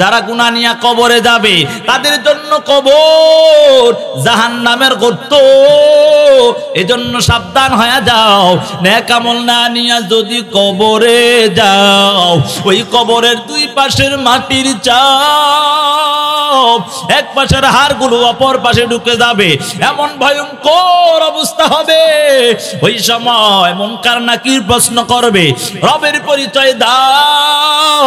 যারা গুণা নিয়ে কবরে যাবে তাদের জন্য কবর জাহান নামের গর্ত এজন্য সাবধান হয়ে যাও ন্যাকামল না নিয়া যদি কবরে যাও ওই কবরের দুই পাশের মাটির চাপ এক পাশের হাড়গুলো অপর পাশে ঢুকে যাবে এমন ভয়ঙ্কর অবস্থা হবে ওই সময় না কি প্রশ্ন করবে রবের পরিচয় দাও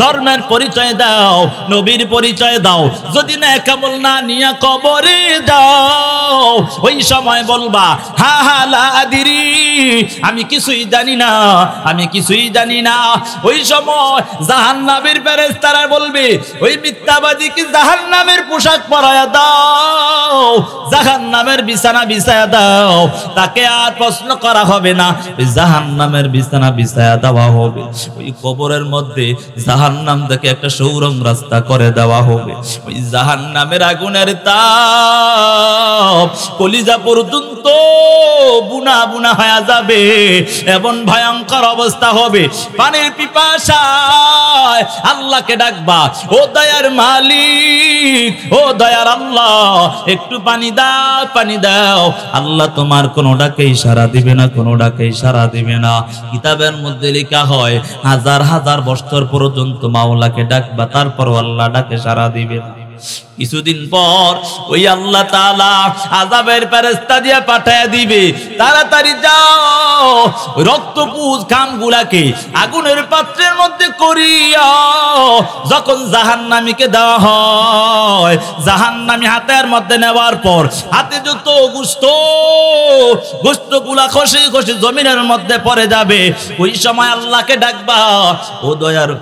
ধর্মের পরিচয় দাও দাও নবীর পরিচয় দাও যদি না কামল না নিয়া কবরে দাও ওই সময় বলবা হা হা লাদিরি আমি কিছুই জানি না আমি কিছুই জানি না ওই সময় জাহান্নামের প্যারেস তারা বলবে ওই কি জাহান্নামের পোশাক পরায়া দাও জাহান্নামের বিছানা বিছায়া দাও তাকে আর প্রশ্ন করা হবে না ওই জাহান্নামের বিছানা বিছায়া দেওয়া হবে ওই কবরের মধ্যে জাহান্নাম থেকে একটা সৌরঙ্গ রাস্তা করে দেওয়া হবে ওই জাহান নামের আগুনের তাপ কলিজা পর্যন্ত বুনা বুনা হয়ে যাবে এমন ভয়ঙ্কর অবস্থা হবে পানির পিপাসায় আল্লাহকে ডাকবা ও দয়ার মালিক ও দয়ার আল্লাহ একটু পানি দাও পানি দাও আল্লাহ তোমার কোনো ডাকে ইশারা দিবে না কোনো ডাকে ইশারা দিবে না কিতাবের মধ্যে লেখা হয় হাজার হাজার বছর পর্যন্ত মাওলাকে ডাকবা তারপর আল্লাহ ডাকে সারা দিবে না কিছুদিন পর ওই আল্লাহ তালা আজাবের প্যারেস্তা দিয়ে পাঠায় দিবে তাড়াতাড়ি যাও রক্তপুজ গুলাকে আগুনের পাত্রের মধ্যে করিয়া যখন জাহান্নামীকে দেওয়া হয় জাহান্নামি হাতের মধ্যে নেওয়ার পর হাতে যত গুস্ত গুস্ত গুলা খসে খসে জমিনের মধ্যে পড়ে যাবে ওই সময় আল্লাহকে ডাকবা ও দয়ার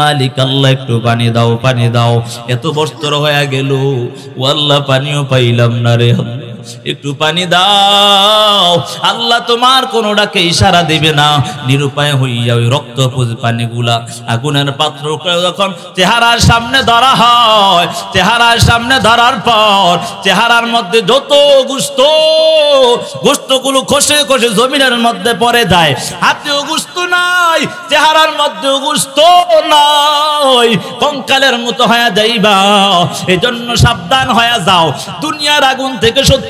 মালিক আল্লাহ একটু পানি দাও পানি দাও এত বস্ত্র হয়ে গেল গেল ও আল্লাহ পানিও পাইলাম না রে একটু পানি দাও আল্লাহ তোমার কোনোটাকে ইশারা দেবে না নিরুপায় হইয়া ওই রক্ত পানিগুলা আগুনের পাত্র যখন চেহারার সামনে ধরা হয় চেহারার সামনে ধরার পর চেহারার মধ্যে যত গুস্ত গুস্তগুলো খসে খসে জমিনের মধ্যে পরে যায় হাতেও গুস্ত নাই চেহারার মধ্যেও গুস্ত নাই কঙ্কালের মতো হয়ে যাইবা এজন্য সাবধান হয়ে যাও দুনিয়ার আগুন থেকে সত্যি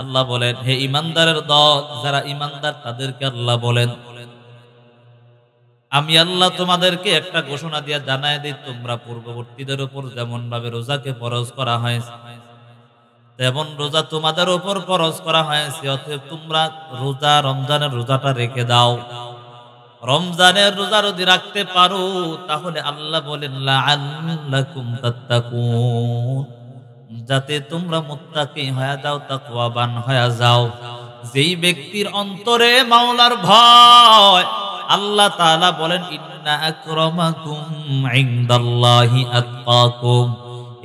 আল্লাহ বলেন হে ইমানদারের দল যারা ইমানদার তাদেরকে আল্লাহ বলেন আমি আল্লাহ তোমাদেরকে একটা ঘোষণা দিয়ে জানাই দিই তোমরা পূর্ববর্তীদের উপর যেমন ভাবে রোজাকে ফরজ করা হয়েছে তেমন রোজা তোমাদের উপর ফরজ করা হয়েছে অতএব তোমরা রোজা রমজানের রোজাটা রেখে দাও রমজানের রোজা যদি রাখতে পারো তাহলে আল্লাহ বলেন যাতে তোমরা মোত্তাকি হয়ে যাও তাকুয়াবান হয়ে যাও যেই ব্যক্তির অন্তরে মাওলার ভয় আল্লাহ তাআলা বলেন ইন্না আকরামাকুম ইনদাল্লাহি আতকাকুম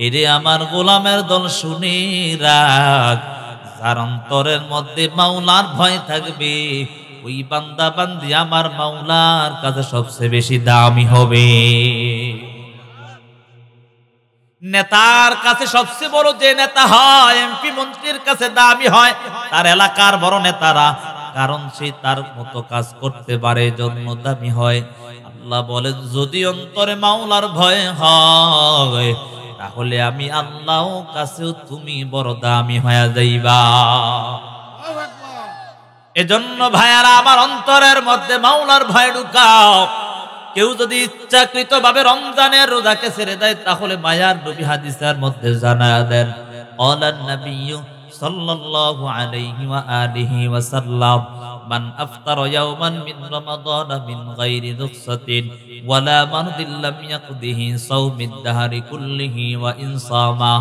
এরে আমার গোলামের দল শুনে রাখ যার অন্তরের মধ্যে মাওলার ভয় থাকবে ওই বান্দা বান্দি আমার মাওলার কাছে সবচেয়ে বেশি দামি হবে নেতার কাছে সবচেয়ে বড় যে নেতা হয় এমপি মন্ত্রীর কাছে দামি হয় তার এলাকার বড় নেতারা কারণ সে তার মতো কাজ করতে পারে জন্য দামি হয় আল্লাহ বলে যদি অন্তরে মাওলার ভয় হয় তাহলে আমি আল্লাহ কাছেও তুমি বড় দামি হয়ে যাইবা এজন্য ভাইয়ারা আমার অন্তরের মধ্যে মাওলার ভয় ঢুকাও কেউ যদি ইচ্ছাকৃত ভাবে রমজানের রোজাকে ছেড়ে দেয় তাহলে মায়ার নবী হাদিসের মধ্যে জানা দেন অলান নবী সাল্লাল্লাহু আলাইহি ওয়া আলিহি ওয়া সাল্লাম মান আফতার ইয়াওমান মিন রমাদান মিন গায়রি রুখসাতিন ওয়ালা মারদিন লাম ইয়াকদিহি সাওমিদ দাহরি কুল্লিহি ওয়া ইনসামা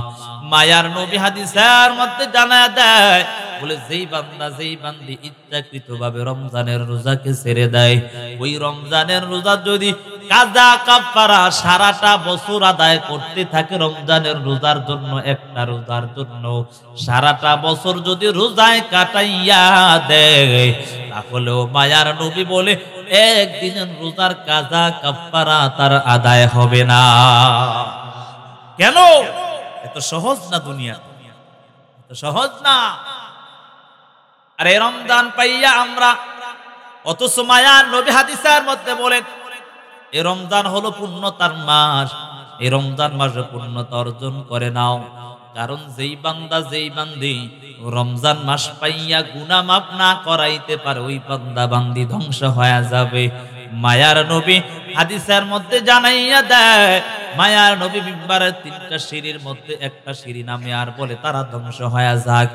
মায়ার নবী হাদিসের মধ্যে জানা দেয় বলে যেই বান্দা যেই বান্দি ইচ্ছাকৃতভাবে রমজানের রোজাকে ছেড়ে দেয় ওই রমজানের রোজা যদি কাজা কাফারা সারাটা বছর আদায় করতে থাকে রমজানের রোজার জন্য একটা রোজার জন্য সারাটা বছর যদি রোজায় কাটাইয়া দেয় তাহলেও মায়ার নবী বলে একদিনের রোজার কাজা কাফারা তার আদায় হবে না কেন এত সহজ না দুনিয়া এত সহজ না আরে রমজান পাইয়া আমরা অথচ মায়ার নবী হাদিসার মধ্যে বলেন এ রমজান হলো পূর্ণতার মাস এই রমজান মাসে পূর্ণতা অর্জন করে নাও কারণ যেই বান্দা যেই বান্দি রমজান মাস পাইয়া গুনা মাপ না করাইতে পারে ওই বান্দা বান্দি ধ্বংস হয়ে যাবে মায়ার নবী হাদিসের মধ্যে জানাইয়া দেয় মায়ার নবী মিম্বারের তিনটা সিঁড়ির মধ্যে একটা সিঁড়ি নামে আর বলে তারা ধ্বংস হয়ে যাক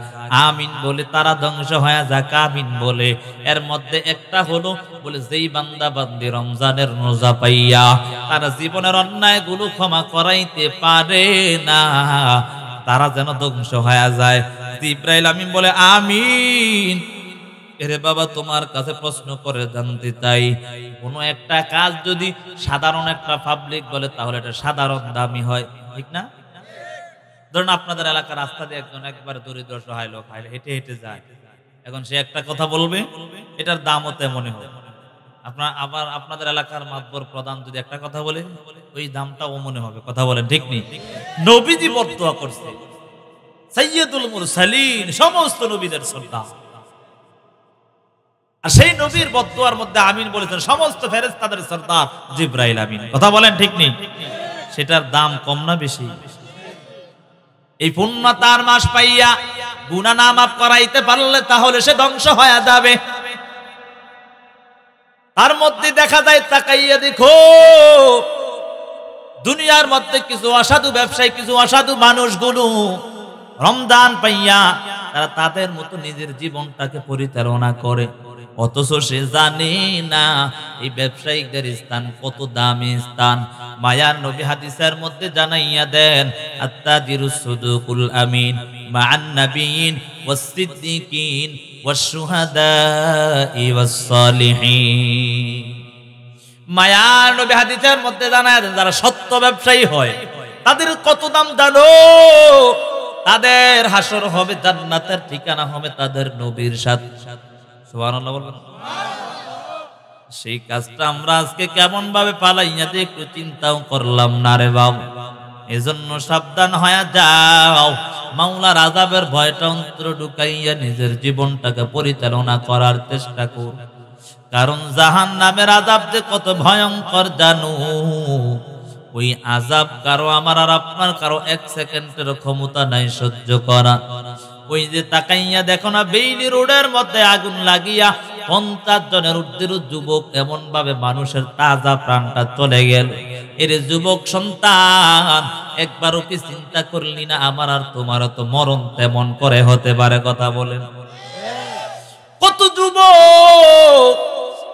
আমিন বলে তারা ধ্বংস হয়ে যাক আমিন বলে এর মধ্যে একটা হলো বলে যেই বান্দা বান্দি রমজানের রোজা পাইয়া তারা জীবনের অন্যায় গুলো ক্ষমা করাইতে পারে না তারা যেন ধ্বংস হয়ে যায় ইব্রাহিম আমিন বলে আমিন এরে বাবা তোমার কাছে প্রশ্ন করে জানতে চাই কোনো একটা কাজ যদি সাধারণ একটা পাবলিক বলে তাহলে এটা সাধারণ দামি হয় ঠিক না ধরুন আপনাদের এলাকার রাস্তা দিয়ে একজন একবার দরিদ্র সহায় লোক হাইলে হেঁটে হেঁটে যায় এখন সে একটা কথা বলবে এটার দামও তেমনই হবে আপনার আবার আপনাদের এলাকার মাতবর প্রধান যদি একটা কথা বলে ওই দামটা ও মনে হবে কথা বলেন ঠিক নেই নবীজি বর্তোয়া করছে সৈয়দুল মুরসালিন সমস্ত নবীদের শ্রদ্ধা আর সেই নবীর বদুয়ার মধ্যে আমিন বলেছেন সমস্ত ফেরেজ তাদের সর্দার জিব্রাইল আমিন কথা বলেন ঠিক নেই সেটার দাম কম না বেশি এই পূর্ণতার মাস পাইয়া গুণা নাম আপ করাইতে পারলে তাহলে সে ধ্বংস হয়ে যাবে তার মধ্যে দেখা যায় তাকাইয়া দেখো দুনিয়ার মধ্যে কিছু অসাধু ব্যবসায়ী কিছু অসাধু মানুষগুলো রমদান পাইয়া তারা তাদের মতো নিজের জীবনটাকে পরিচালনা করে অথচ সে জানে না এই ব্যবসায়িকদের স্থান কত দামি স্থান মায়ার নবী হাদিসের মধ্যে জানাইয়া দেন আত্মাদিরু সুদুকুল আমিন মান নবীন ওয়াসিদ্দিকিন মায়ার নবী হাদিসের মধ্যে জানায় দেন যারা সত্য ব্যবসায়ী হয় তাদের কত দাম জানো তাদের হাসর হবে জান্নাতের ঠিকানা হবে তাদের নবীর সাথে সেই কাজটা আমরা আজকে কেমন ভাবে পালাইয়া দিয়ে একটু চিন্তাও করলাম না রে বাবু এজন্য সাবধান হয়ে যাও মাওলার আজাবের ভয়টা অন্তর ঢুকাইয়া নিজের জীবনটাকে পরিচালনা করার চেষ্টা কর কারণ জাহান নামের আজাব যে কত ভয়ঙ্কর জানু ওই আজাব কারো আমার আর আপনার কারো এক সেকেন্ডের ক্ষমতা নাই সহ্য করা ওই যে তাকাইয়া দেখো না বেইলি রোডের মধ্যে আগুন লাগিয়া পঞ্চাশ জনের উর্ধের যুবক এমন ভাবে মানুষের তাজা প্রাণটা চলে গেল এর যুবক সন্তান একবারও কি চিন্তা করলি না আমার আর তোমার তো মরণ তেমন করে হতে পারে কথা বলেন কত যুবক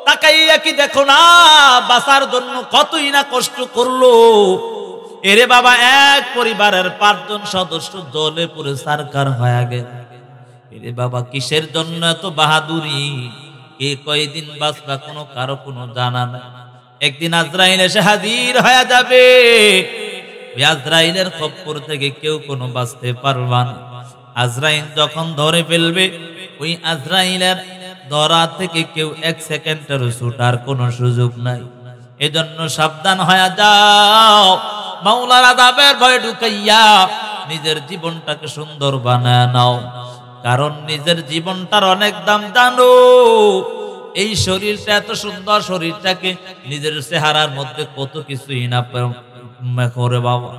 তাকাইয়া কি দেখো না বাঁচার জন্য কতই না কষ্ট করলো এরে বাবা এক পরিবারের পাঁচজন সদস্য দলে পুরে সারকার হয়ে গেল এরে বাবা কিসের জন্য এত বাহাদুরি কে কয়েকদিন বাঁচবা কোনো কারো কোনো জানা না একদিন আজরাইল এসে হাজির হয়ে যাবে আজরাইলের খপ্পর থেকে কেউ কোনো বাঁচতে পারবা না আজরাইল যখন ধরে ফেলবে ওই আজরাইলের ধরা থেকে কেউ এক সেকেন্ডের ছুটার কোনো সুযোগ নাই এজন্য সাবধান হয়ে যাও মাওলার আদাবের ভয় ঢুকাইয়া নিজের জীবনটাকে সুন্দর বানায় নাও কারণ নিজের জীবনটার অনেক দাম জানো এই শরীরটা এত সুন্দর শরীরটাকে নিজের চেহারার মধ্যে কত কিছু ইনা করে বাবা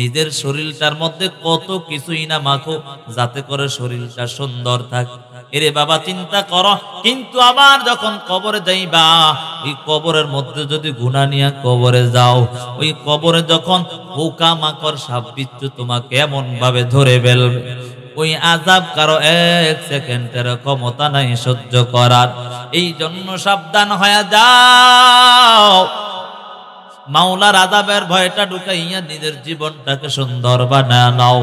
নিজের শরীরটার মধ্যে কত কিছু ইনা মাখো যাতে করে শরীরটা সুন্দর থাকে এরে বাবা চিন্তা করো কিন্তু আবার যখন কবরে যাইবা ওই কবরের মধ্যে যদি গুণা নিয়ে কবরে যাও ওই কবরে যখন পোকা মাকড় সাবৃত্য তোমাকে এমন ভাবে ধরে ফেলবে ওই আজাব কারো এক সেকেন্ডের ক্ষমতা নাই সহ্য করার এই জন্য সাবধান হয়ে যাও মাওলার আদাবের ভয়টা ঢুকাইয়া নিজের জীবনটাকে সুন্দর বানা নাও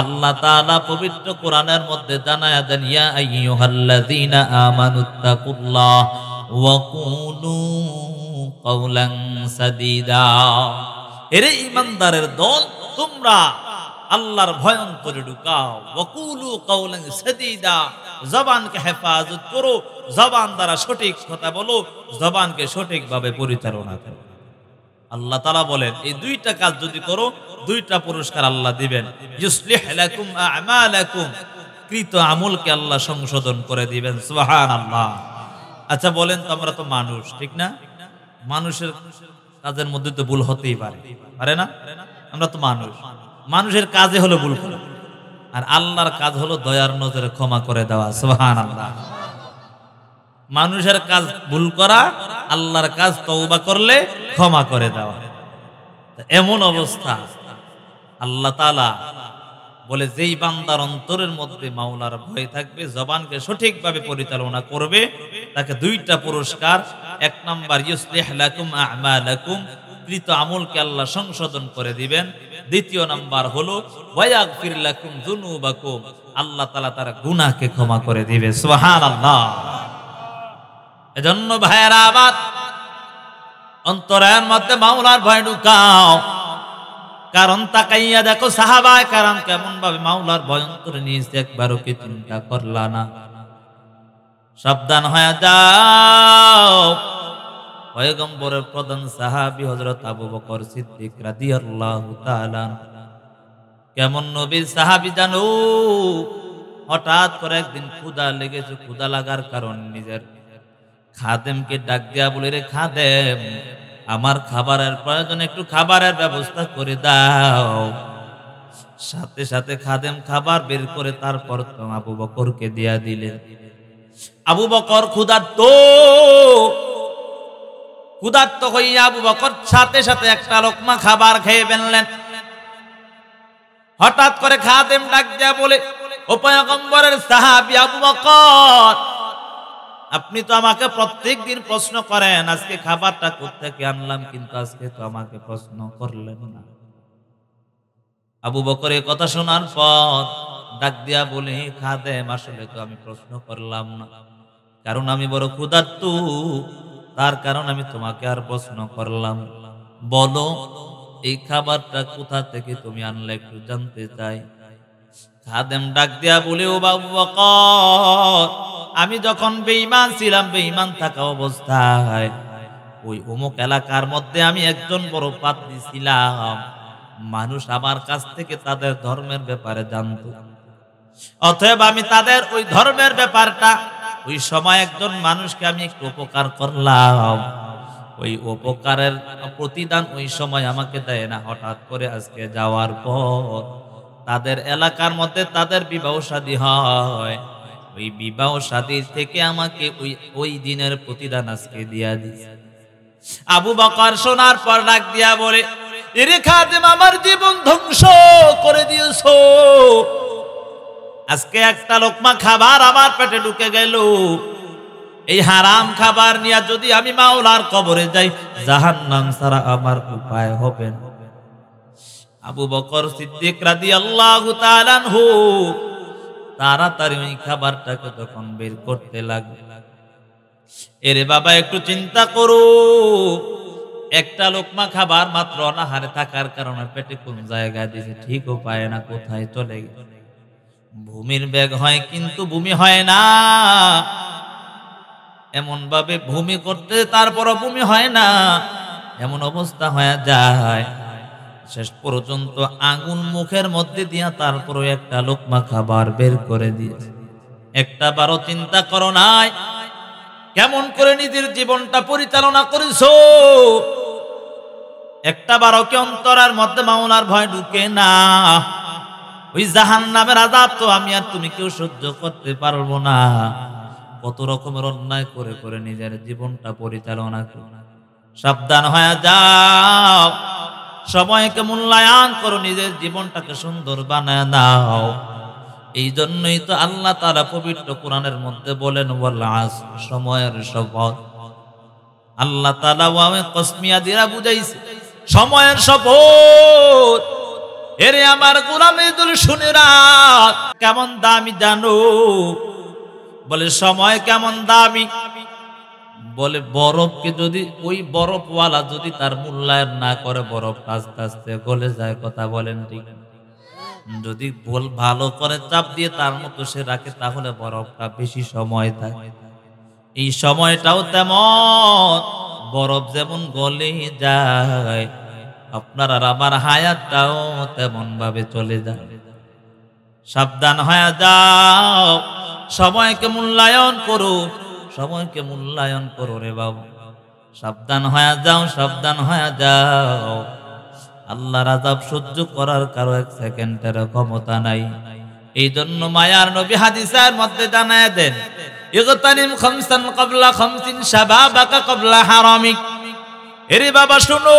আল্লাহ তাআলা পবিত্র কোরআনের মধ্যে জানায়া দেন ইয়া আইয়ুহাল্লাযীনা আমানুত্তাকুল্লাহ ওয়া কওলান সাদীদা এরে ইমানদারের দল তোমরা আল্লাহর ভয়ন করে ঢুকাও ওয়াকুলু কওলান সাদীদা জবানকে হেফাজত করো জবান দ্বারা সঠিক কথা বলো জবানকে সঠিকভাবে পরিচালনা করো আল্লাহ তালা বলেন এই দুইটা কাজ যদি করো দুইটা পুরস্কার আল্লাহ দিবেন কৃত আমলকে আল্লাহ সংশোধন করে দিবেন সোহান আল্লাহ আচ্ছা বলেন তো আমরা তো মানুষ ঠিক না মানুষের কাজের মধ্যে তো ভুল হতেই পারে পারে না আমরা তো মানুষ মানুষের কাজে হলো ভুল হলো আর আল্লাহর কাজ হলো দয়ার নজরে ক্ষমা করে দেওয়া সোহান আল্লাহ মানুষের কাজ ভুল করা আল্লাহর কাজ তওবা করলে ক্ষমা করে দেওয়া এমন অবস্থা আল্লাহ বলে যেই বান্দার অন্তরের মধ্যে মাওলার ভয় থাকবে জবানকে সঠিকভাবে পরিচালনা করবে তাকে দুইটা পুরস্কার এক নাম্বার ইউসলিহ লাকুম আমালাকুম কৃত আমলকে আল্লাহ সংশোধন করে দিবেন দ্বিতীয় নাম্বার হলো ওয়ায়াগফির লাকুম যুনুবাকুম আল্লাহ তাআলা তার গুনাহকে ক্ষমা করে দিবে সুবহানাল্লাহ এজন্য ভাইয়ের আবাদ অন্তরের মধ্যে মাওলার ভয় ঢুকাও কারণ তাকাইয়া দেখো সাহাবায় কারণ কেমন ভাবে মাওলার ভয় অন্তরে নিয়ে একবারও কি চিন্তা করলা না সাবধান হয়ে যাও পয়গম্বরের প্রধান সাহাবি হজরত আবু বকর সিদ্দিক রাদিয়াল্লাহু তাআলা কেমন নবীর সাহাবি জানো হঠাৎ করে একদিন ক্ষুদা লেগেছে ক্ষুদা লাগার কারণ নিজের খাদেমকে ডাক দেয়া বলে রে খাদেম আমার খাবারের প্রয়োজন একটু খাবারের ব্যবস্থা করে দাও সাথে সাথে খাদেম খাবার বের করে তারপর আবু বকরকে দিয়া দিলেন আবু বকর ক্ষুধার্ত ক্ষুধার্ত হইয়া আবু বকর সাথে সাথে একটা লোকমা খাবার খেয়ে ফেললেন হঠাৎ করে খাদেম ডাক দিয়া বলে ও পয়গম্বরের সাহাবি আবু বকর আপনি তো আমাকে প্রত্যেক দিন প্রশ্ন করেন আজকে খাবারটা কোথেকে আনলাম কিন্তু আজকে তো আমাকে প্রশ্ন করলেন না আবু বকর এ কথা শোনার পর ডাক দিয়া বলি খা খাদেম আসলে তো আমি প্রশ্ন করলাম না কারণ আমি বড় ক্ষুধার্ত তার কারণ আমি তোমাকে আর প্রশ্ন করলাম বলো এই খাবারটা কোথা থেকে তুমি আনলে একটু জানতে চাই খাদেম ডাক দিয়া বলি ও বাবু বকর আমি যখন বেঈমান ছিলাম বেঈমান থাকা অবস্থায় ওই অমুক এলাকার মধ্যে আমি একজন বড় পাত্রী ছিলাম মানুষ আমার কাছ থেকে তাদের ধর্মের ব্যাপারে জানত অতএব আমি তাদের ওই ধর্মের ব্যাপারটা ওই সময় একজন মানুষকে আমি একটু উপকার করলাম ওই উপকারের প্রতিদান ওই সময় আমাকে দেয় না হঠাৎ করে আজকে যাওয়ার পর তাদের এলাকার মধ্যে তাদের বিবাহ সাদী হয় ওই বিবাহ সাদীর থেকে আমাকে ওই ওই দিনের প্রতিদান আজকে দিয়া দিস আবু বকর শোনার পর ডাক দিয়া বলে এরে খাদেম আমার জীবন ধ্বংস করে দিয়েছো আজকে একটা লোকমা খাবার আমার পেটে ঢুকে গেল এই হারাম খাবার নিয়ে যদি আমি মাওলার কবরে যাই জাহান নাম সারা আমার উপায় হবে আবু বকর সিদ্দিক রাদি আল্লাহ তালান হোক তাড়াতাড়ি ওই খাবারটাকে তখন বের করতে লাগবে এরে বাবা একটু চিন্তা করো একটা লোকমা খাবার মাত্র অনাহারে থাকার কারণে পেটে কোন জায়গায় দিছে ঠিকও পায় না কোথায় চলে গেল ভূমির ব্যাগ হয় কিন্তু ভূমি হয় না এমন ভাবে ভূমি করতে তারপর ভূমি হয় না এমন অবস্থা হয়ে যায় শেষ পর্যন্ত আগুন মুখের মধ্যে দিয়া তারপরে একটা লোকমা খাবার বের করে দিয়েছে একটা বারো চিন্তা করো নাই কেমন করে নিজের জীবনটা পরিচালনা করেছ একটা বারো বারোকে অন্তরার মধ্যে মাওলার ভয় ঢুকে না ওই জাহান নামের আজাদ তো আমি আর তুমি কেউ সহ্য করতে পারবো না কত রকমের অন্যায় করে করে নিজের জীবনটা পরিচালনা করো সাবধান হয়ে যাও সময়কে মূল্যায়ন করো নিজের জীবনটাকে সুন্দর বানায় নাও এই জন্যই তো আল্লাহ তারা পবিত্র কোরআনের মধ্যে বলেন সময়ের শপথ আল্লাহ তালা কসমিয়া দিরা বুঝাইছে সময়ের শপথ এরে আমার গোলামিদুল শুনে কেমন দামি জানো বলে সময় কেমন দামি বলে বরফকে যদি ওই বরফওয়ালা যদি তার মূল্যায়ন না করে বরফ আস্তে আস্তে গলে যায় কথা বলেন ঠিক যদি গোল ভালো করে চাপ দিয়ে তার মতো সে রাখে তাহলে বরফটা বেশি সময় থাকে এই সময়টাও তেমন বরফ যেমন গলে যায় আপনার আর আমার হায়াতটাও তেমন ভাবে চলে যায় সাবধান হয়ে যাও সময়কে মূল্যায়ন করুক সময়কে মূল্যায়ন করো রে বাবু সাবধান হয়ে যাও সাবধান হয়ে যাও আল্লাহর আজাব সহ্য করার কারো এক সেকেন্ডের ক্ষমতা নাই এই জন্য মায়ার নবী হাদিসার মধ্যে জানায় দেন ইগতানিম খামসান ক্বাবলা খামসিন বাকা ক্বাবলা হারামিক এরে বাবা শুনো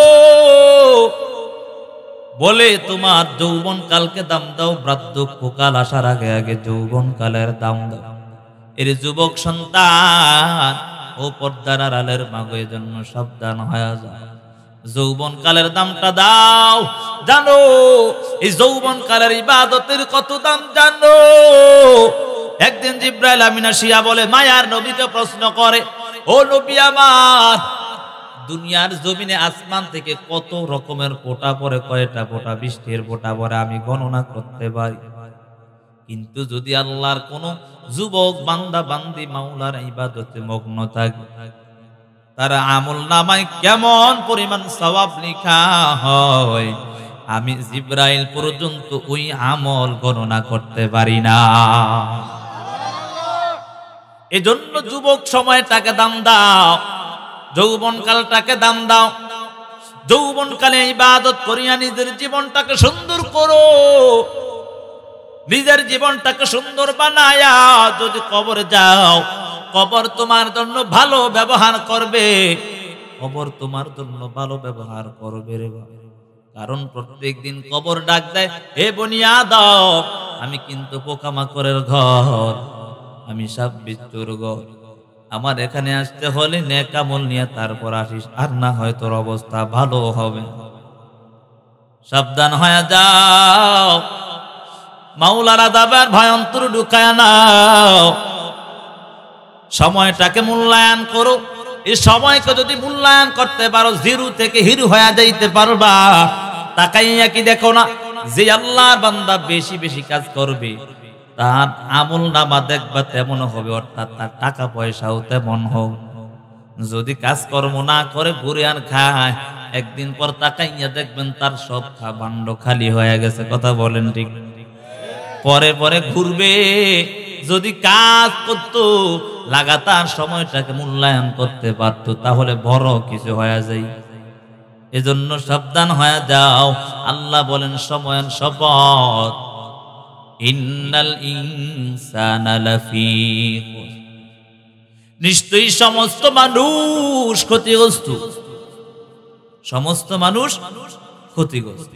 বলে তোমার যৌবন কালকে দাম দাও ব্রাদ্য কাল আসার আগে আগে যৌবন কালের দাম দাও এর যুবক সন্তান ও পর্দার আড়ালের মাগো জন্য সাবধান হয়ে যায় যৌবন কালের দামটা দাও জানো এই যৌবন কালের ইবাদতের কত দাম জানো একদিন জিব্রাইল আমিনা শিয়া বলে মায়ার নবীকে প্রশ্ন করে ও নবী আমার দুনিয়ার জমিনে আসমান থেকে কত রকমের কোটা পরে কয়টা কোটা বৃষ্টির কোটা পরে আমি গণনা করতে পারি কিন্তু যদি আল্লাহর কোন যুবক বান্দা বান্দি মাওলার ইবাদতে মগ্ন থাকে তার আমল নামায় কেমন পরিমাণ সবাব লেখা হয় আমি জিব্রাইল পর্যন্ত ওই আমল গণনা করতে পারি না এজন্য যুবক সময় তাকে দাম দাও যৌবন কালটাকে দাম দাও যৌবনকালে ইবাদত করিয়া নিজের জীবনটাকে সুন্দর করো নিজের জীবনটাকে সুন্দর বানায়া যদি কবর যাও কবর তোমার জন্য ভালো ব্যবহার করবে কবর তোমার জন্য ভালো ব্যবহার করবে রে কারণ প্রত্যেক দিন কবর ডাক দেয় হে বনিয়া দাও আমি কিন্তু পোকামাকড়ের ঘর আমি সব বিচ্ছুর ঘর আমার এখানে আসতে হলে নেকামল নিয়ে তারপর আসিস আর না হয় তোর অবস্থা ভালো হবে সাবধান হয়ে যাও মাওলার আদাবের ভয়ন্তর ঢুকায় নাও সময়টাকে মূল্যায়ন করো এই সময়কে যদি মূল্যায়ন করতে পারো জিরু থেকে হিরু হয়ে যাইতে পারবা তাকাইয়া কি দেখো না যে আল্লাহর বান্দা বেশি বেশি কাজ করবে তার আমল নামা দেখবা তেমন হবে অর্থাৎ তার টাকা পয়সাও তেমন হোক যদি কাজকর্ম না করে ঘুরে আর খায় একদিন পর তাকাইয়া দেখবেন তার সব খা খালি হয়ে গেছে কথা বলেন ঠিক পরে পরে ঘুরবে যদি কাজ করতো লাগাতার সময়টাকে মূল্যায়ন করতে পারতো তাহলে বড় কিছু হয়ে যায় এজন্য সাবধান হয়ে যাও আল্লাহ বলেন সময়ন শপথ ইন্নাল নিশ্চয়ই সমস্ত মানুষ ক্ষতিগ্রস্ত সমস্ত মানুষ ক্ষতিগ্রস্ত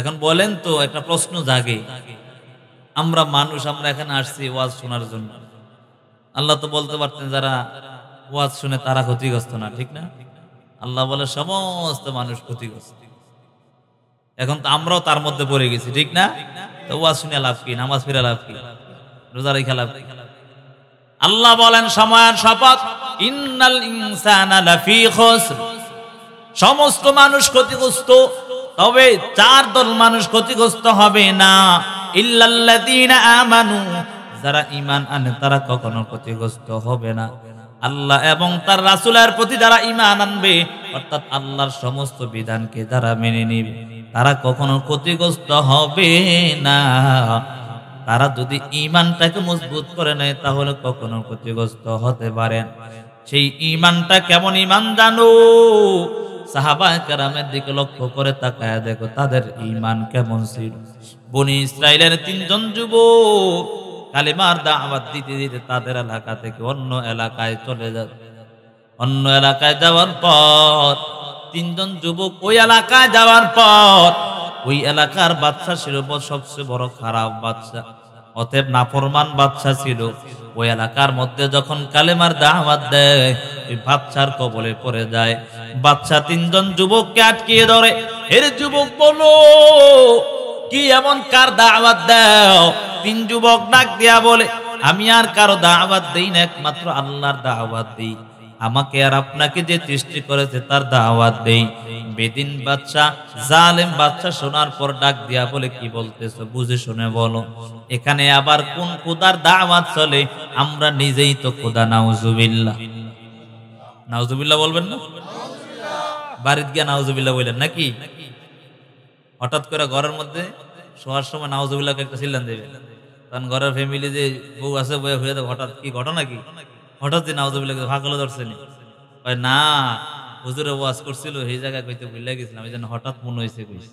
এখন বলেন তো একটা প্রশ্ন জাগে আমরা মানুষ আমরা এখানে আসছি ওয়াজ শোনার জন্য আল্লাহ তো বলতে পারতেন যারা ওয়াজ শুনে তারা ক্ষতিগ্রস্ত না ঠিক না আল্লাহ বলে সমস্ত মানুষ ক্ষতিগ্রস্ত এখন তো আমরাও তার মধ্যে পড়ে গেছি ঠিক না তো ওয়াজ শুনে লাভ কি নামাজ ফিরে লাভ কি রোজা রেখা লাভ কি আল্লাহ বলেন সময়ের শপথ ইন্নাল ইনসানা লাফি খুসর সমস্ত মানুষ ক্ষতিগ্রস্ত তবে চার দল মানুষ ক্ষতিগ্রস্ত হবে না আমানু যারা ঈমান আনে তারা কখনো ক্ষতিগ্রস্ত হবে না আল্লাহ এবং তার রাসুলের প্রতি যারা ঈমান আনবে অর্থাৎ আল্লাহর সমস্ত বিধানকে যারা মেনে নিবে তারা কখনো ক্ষতিগ্রস্ত হবে না তারা যদি ইমানটাকে মজবুত করে নেয় তাহলে কখনো ক্ষতিগ্রস্ত হতে পারেন সেই ঈমানটা কেমন ইমান জানো সাহাবা দিকে লক্ষ্য করে তাকায় দেখো তাদের ইমান কেমন ছিল বনি ইসরায়েলের তিনজন যুবক কালিমার দাওয়াত দিতে দিতে তাদের এলাকা থেকে অন্য এলাকায় চলে যাবে অন্য এলাকায় যাওয়ার পর তিনজন যুবক ওই এলাকায় যাওয়ার পর ওই এলাকার বাচ্চা ছিল সবচেয়ে বড় খারাপ বাচ্চা অতএব নাফরমান বাদশা ছিল ওই এলাকার মধ্যে যখন কালেমার দাহামাত দেয় ওই বাচ্চার কবলে পড়ে যায় বাচ্চা তিনজন যুবককে আটকিয়ে ধরে এর যুবক বলো কি এমন কার দাওয়াত দাও তিন যুবক ডাক দিয়া বলে আমি আর কারো দাওয়াত দিই না একমাত্র আল্লাহর দাওয়াত দিই আমাকে আর আপনাকে যে সৃষ্টি করেছে তার দাওয়াত দেই বেদিন বাচ্চা জালেম বাচ্চা শোনার পর ডাক দিয়া বলে কি বলতেছো বুঝে শুনে বলো এখানে আবার কোন খোদার দাওয়াত চলে আমরা নিজেই তো খোদা নাউজুবিল্লা নাউজুবিল্লা বলবেন না বাড়িতে গিয়া নাউজুবিল্লা বললেন নাকি হঠাৎ করে ঘরের মধ্যে শোয়ার সময় নাউজুবিল্লাকে একটা সিল্লান দেবে কারণ ঘরের ফ্যামিলি যে বউ আছে বয়ে হয়ে যাবে হঠাৎ কি ঘটনা কি হঠাৎ দিন যে নাউজবিল্লা ভাগলো কয় না হুজুরে ওয়াজ করছিল সেই জায়গায় কইতে ভুলে গেছিলাম এই জন্য হঠাৎ মনে হয়েছে কইছে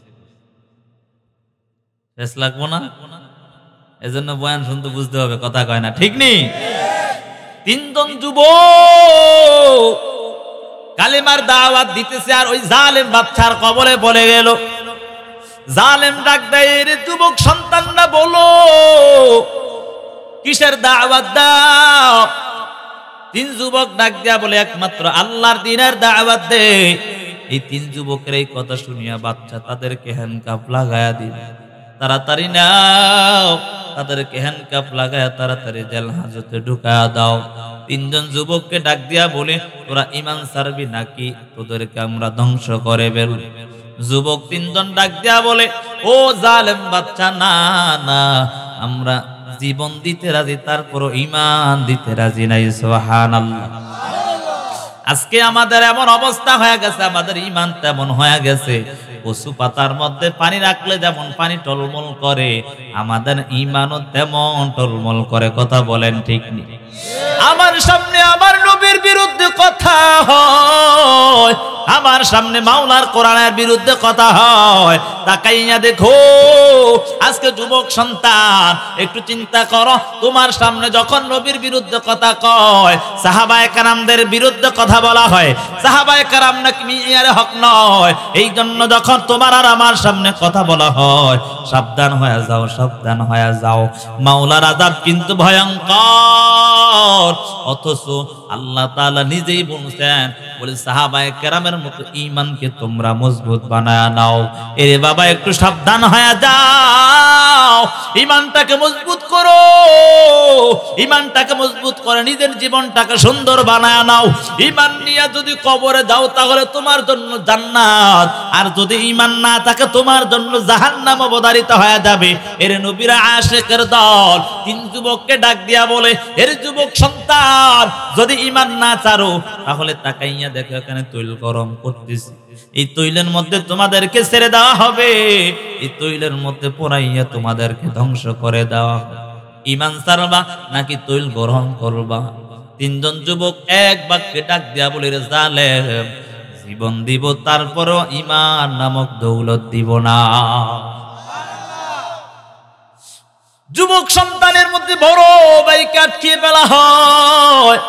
ফেস লাগবো না জন্য বয়ান শুনতে বুঝতে হবে কথা কয় না ঠিক নেই তিনজন যুব কালিমার দাওয়াত দিতেছে আর ওই জালেম বাচ্চার কবরে পড়ে গেল জালেম ডাক দেয় রে যুবক সন্তানরা বলো কিসের দাওয়াত দাও তিন যুবক ডাক দেয়া বলে একমাত্র আল্লাহর দিনের দাওয়াত দে এই তিন যুবকের এই কথা শুনিয়া বাচ্চা তাদেরকে হ্যান্ডকাপ লাগায়া দিল তাড়াতাড়ি নাও তাদেরকে হ্যান্ডকাপ লাগায়া তাড়াতাড়ি জেল হাজতে ঢুকায়া দাও তিনজন যুবককে ডাক দিয়া বলে তোরা ইমান সারবি নাকি তোদেরকে আমরা ধ্বংস করে বেল যুবক তিনজন ডাক দিয়া বলে ও জালেম বাচ্চা না না আমরা জীবন দিতে রাজি তারপর ইমান দিতে রাজি নাই সোহান আজকে আমাদের এমন অবস্থা হয়ে গেছে আমাদের ইমান তেমন হয়ে গেছে পশু পাতার মধ্যে পানি রাখলে যেমন পানি টলমল করে আমাদের ইমানও তেমন টলমল করে কথা বলেন ঠিক নেই আমার সামনে আমার নবীর বিরুদ্ধে কথা হয় আমার সামনে মাওলার কোরআনের বিরুদ্ধে কথা হয় তাকাইয়া দেখো আজকে যুবক সন্তান একটু চিন্তা করো তোমার সামনে যখন নবীর বিরুদ্ধে কথা কয় সাহাবায় কারামদের বিরুদ্ধে কথা বলা হয় সাহাবায় কারাম নাকি মিয়ারে হক নয় এই জন্য যখন তোমার আর আমার সামনে কথা বলা হয় সাবধান হয়ে যাও সাবধান হয়ে যাও মাওলার আজাদ কিন্তু ভয়ঙ্কর অথচ আল্লাহ তাআলা নিজেই বলছেন বলে সাহাবায়ে কেরামের মতো ঈমানকে তোমরা মজবুত বানায় নাও এরে বাবা একটু সাবধান হয়ে যাও ঈমানটাকে মজবুত করো ঈমানটাকে মজবুত করে নিজের জীবনটাকে সুন্দর বানায় নাও ঈমান নিয়ে যদি কবরে যাও তাহলে তোমার জন্য জান্নাত আর যদি ইমান না থাকে তোমার জন্য জাহান্নাম অবধারিত হয়ে যাবে এর নবীরা আশেকের দল তিন যুবককে ডাক দিয়া বলে এর যুবক সন্তান যদি ইমান না চারো তাহলে তাকাইয়া দেখো এখানে তৈল গরম করতেছি এই তৈলের মধ্যে তোমাদেরকে ছেড়ে দেওয়া হবে এই তৈলের মধ্যে পোড়াইয়া তোমাদেরকে ধ্বংস করে দেওয়া ইমান সারবা নাকি তৈল গরম করবা তিনজন যুবক এক বাক্যে ডাক দিয়া বলে রে জালেম জীবন দিব তারপরও ইমান নামক দৌলত দিব না যুবক সন্তানের মধ্যে বড় বাইকে আটকিয়ে ফেলা হয়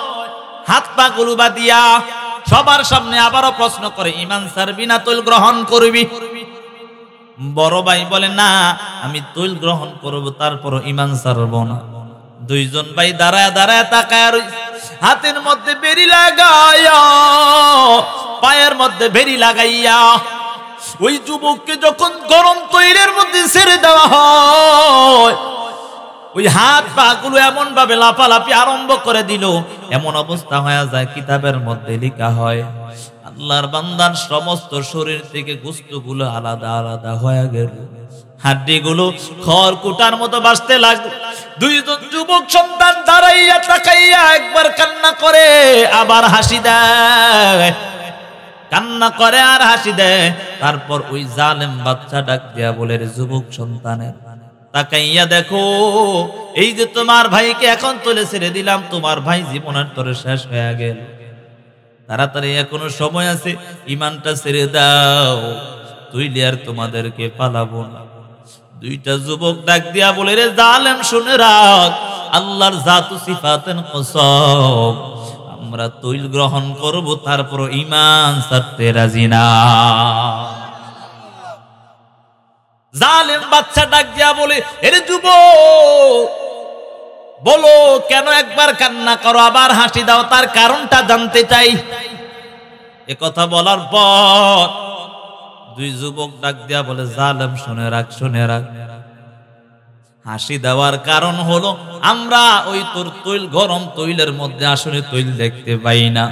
হাত পা গুলুবা দিয়া সবার সামনে আবারও প্রশ্ন করে ইমান সারবি না তুল গ্রহণ করবি বড় ভাই বলে না আমি তুল গ্রহণ করব তারপর ইমান সারব না দুইজন ভাই দাঁড়ায় দাঁড়ায় তাকায় হাতের মধ্যে বেরি লাগাইয়া পায়ের মধ্যে বেরি লাগাইয়া ওই যুবককে যখন গরম তৈলের মধ্যে ছেড়ে দেওয়া হয় ওই হাত পা গুলো এমন ভাবে লাফালাফি আরম্ভ করে দিল এমন অবস্থা হয়ে যায় কিতাবের মধ্যে লিখা হয় আল্লাহর বান্দার সমস্ত শরীর থেকে গুলো আলাদা আলাদা হয়ে গেল হাড্ডি গুলো খড় কুটার মতো বাঁচতে লাগলো দুইজন যুবক সন্তান দাঁড়াইয়া তাকাইয়া একবার কান্না করে আবার হাসি দেয় কান্না করে আর হাসি দেয় তারপর ওই জালেম বাচ্চা ডাক দিয়া বলে যুবক সন্তানের তাকাইয়া দেখো এই যে তোমার ভাইকে এখন তুলে ছেড়ে দিলাম তোমার ভাই জীবনের তরে শেষ হয়ে গেল তাড়াতাড়ি এখনো সময় আছে ইমানটা ছেড়ে দাও তুইলে আর তোমাদেরকে পালাবো না দুইটা যুবক ডাক দিয়া বলে রে জালেম শুনে রাখ আল্লাহর জাতু সিফাতেন কসম আমরা তৈল গ্রহণ করব তারপর ইমান ছাড়তে রাজি না জালেম বাচ্চা ডাক দিয়া বলে এরে যুব বলো কেন একবার কান্না করো আবার হাসি দাও তার কারণটা জানতে চাই এ কথা বলার পর দুই যুবক ডাক দিয়া বলে জালেম শুনে রাখ শুনে রাখ হাসি দেওয়ার কারণ হলো আমরা ওই তোর তৈল গরম তৈলের মধ্যে আসলে তৈল দেখতে পাই না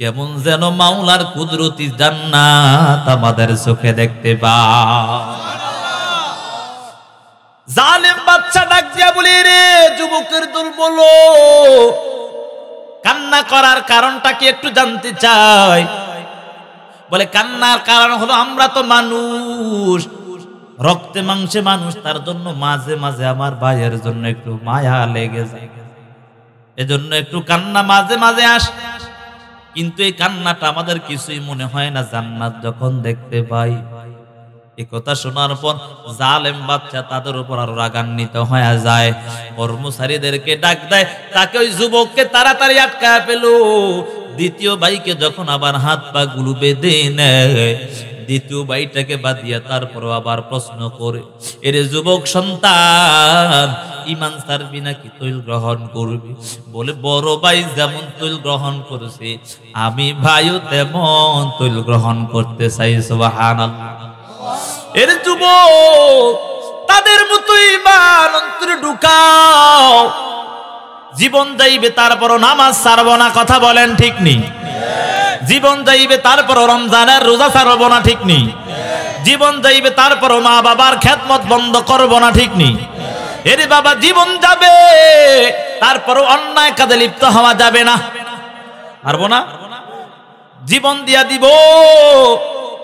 কেমন যেন মাওলার কুদরতি জান্নাত আমাদের চোখে দেখতে পা জালেম বাচ্চা ডাক দিয়া বলি রে যুবকের দুর্বল কান্না করার কারণটা কি একটু জানতে চাই বলে কান্নার কারণ হলো আমরা তো মানুষ রক্তে মাংসে মানুষ তার জন্য মাঝে মাঝে আমার ভাইয়ের জন্য একটু মায়া লেগে যায় এজন্য একটু কান্না মাঝে মাঝে আসে কিন্তু এই কান্নাটা আমাদের কিছুই মনে হয় না জান্নাত যখন দেখতে পাই এ কথা শোনার পর জালেম বাচ্চা তাদের উপর আরো রাগান্বিত হয়ে যায় কর্মচারীদেরকে ডাক দেয় তাকে ওই যুবককে তাড়াতাড়ি আটকা পেল দ্বিতীয় ভাইকে যখন আবার হাত পা গুলু বেঁধে নেয় দ্বিতীয় বাইটাকে বাদ দিয়া তারপর আবার প্রশ্ন করে এরে যুবক সন্তান ইমান সারবি নাকি তৈল গ্রহণ করবি বলে বড় ভাই যেমন তৈল গ্রহণ করেছে আমি ভাইও তেমন তৈল গ্রহণ করতে চাই সোহান এর যুবক তাদের মতো ইমান অন্তরে ঢুকাও জীবন যাইবে তারপর নামাজ ছাড়বো না কথা বলেন ঠিক নেই জীবন যাইবে তারপর রমজানের রোজা ছাড়ব না ঠিক নেই জীবন যাইবে তারপর মা বাবার খ্যাতমত বন্ধ করব না ঠিক নেই এরে বাবা জীবন যাবে তারপর অন্যায় কাজে লিপ্ত হওয়া যাবে না পারবো না জীবন দিয়া দিব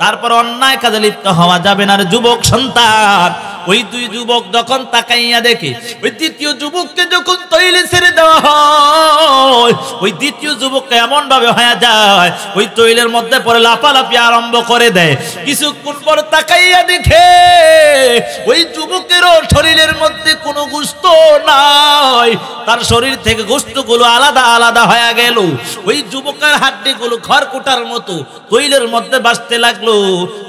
তারপর অন্যায় কাজে লিপ্ত হওয়া যাবে না যুবক সন্তান ওই দুই যুবক যখন তাকাইয়া দেখে ওই দ্বিতীয় যুবককে যখন তৈলে ছেড়ে দেওয়া হয় ওই দ্বিতীয় যুবককে এমন ভাবে হয়ে যায় ওই তৈলের মধ্যে পরে লাফালাফি আরম্ভ করে দেয় কিছুক্ষণ পর তাকাইয়া দেখে ওই যুবকেরও শরীরের মধ্যে কোনো গুস্ত নাই তার শরীর থেকে গুস্তগুলো আলাদা আলাদা হয়ে গেল ওই যুবকের হাড্ডিগুলো খড়কুটার মতো তৈলের মধ্যে বাঁচতে লাগলো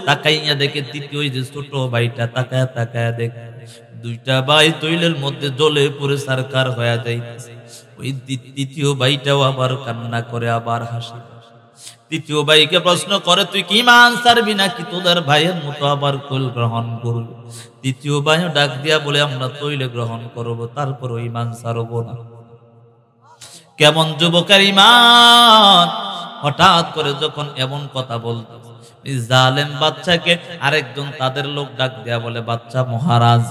তাকাইয়া দেখে দ্বিতীয় ওই যে ছোট ভাইটা তাকায় তাকায় দেখ দুইটা তৈলের মধ্যে জলে সারকার হয়ে ওই দ্বিতীয় আবার কান্না করে আবার তৃতীয় ভাইকে প্রশ্ন করে তুই কি মান সারবি নাকি তোদের ভাইয়ের মতো আবার কোল গ্রহণ করল তৃতীয় ভাই ডাক দিয়া বলে আমরা তৈলে গ্রহণ করব তারপর ওই মান সারবো না কেমন যুবকের ইমান হঠাৎ করে যখন এমন কথা বলতো জালেম বাচ্চাকে আরেকজন তাদের লোক ডাক দেয়া বলে বাচ্চা মহারাজ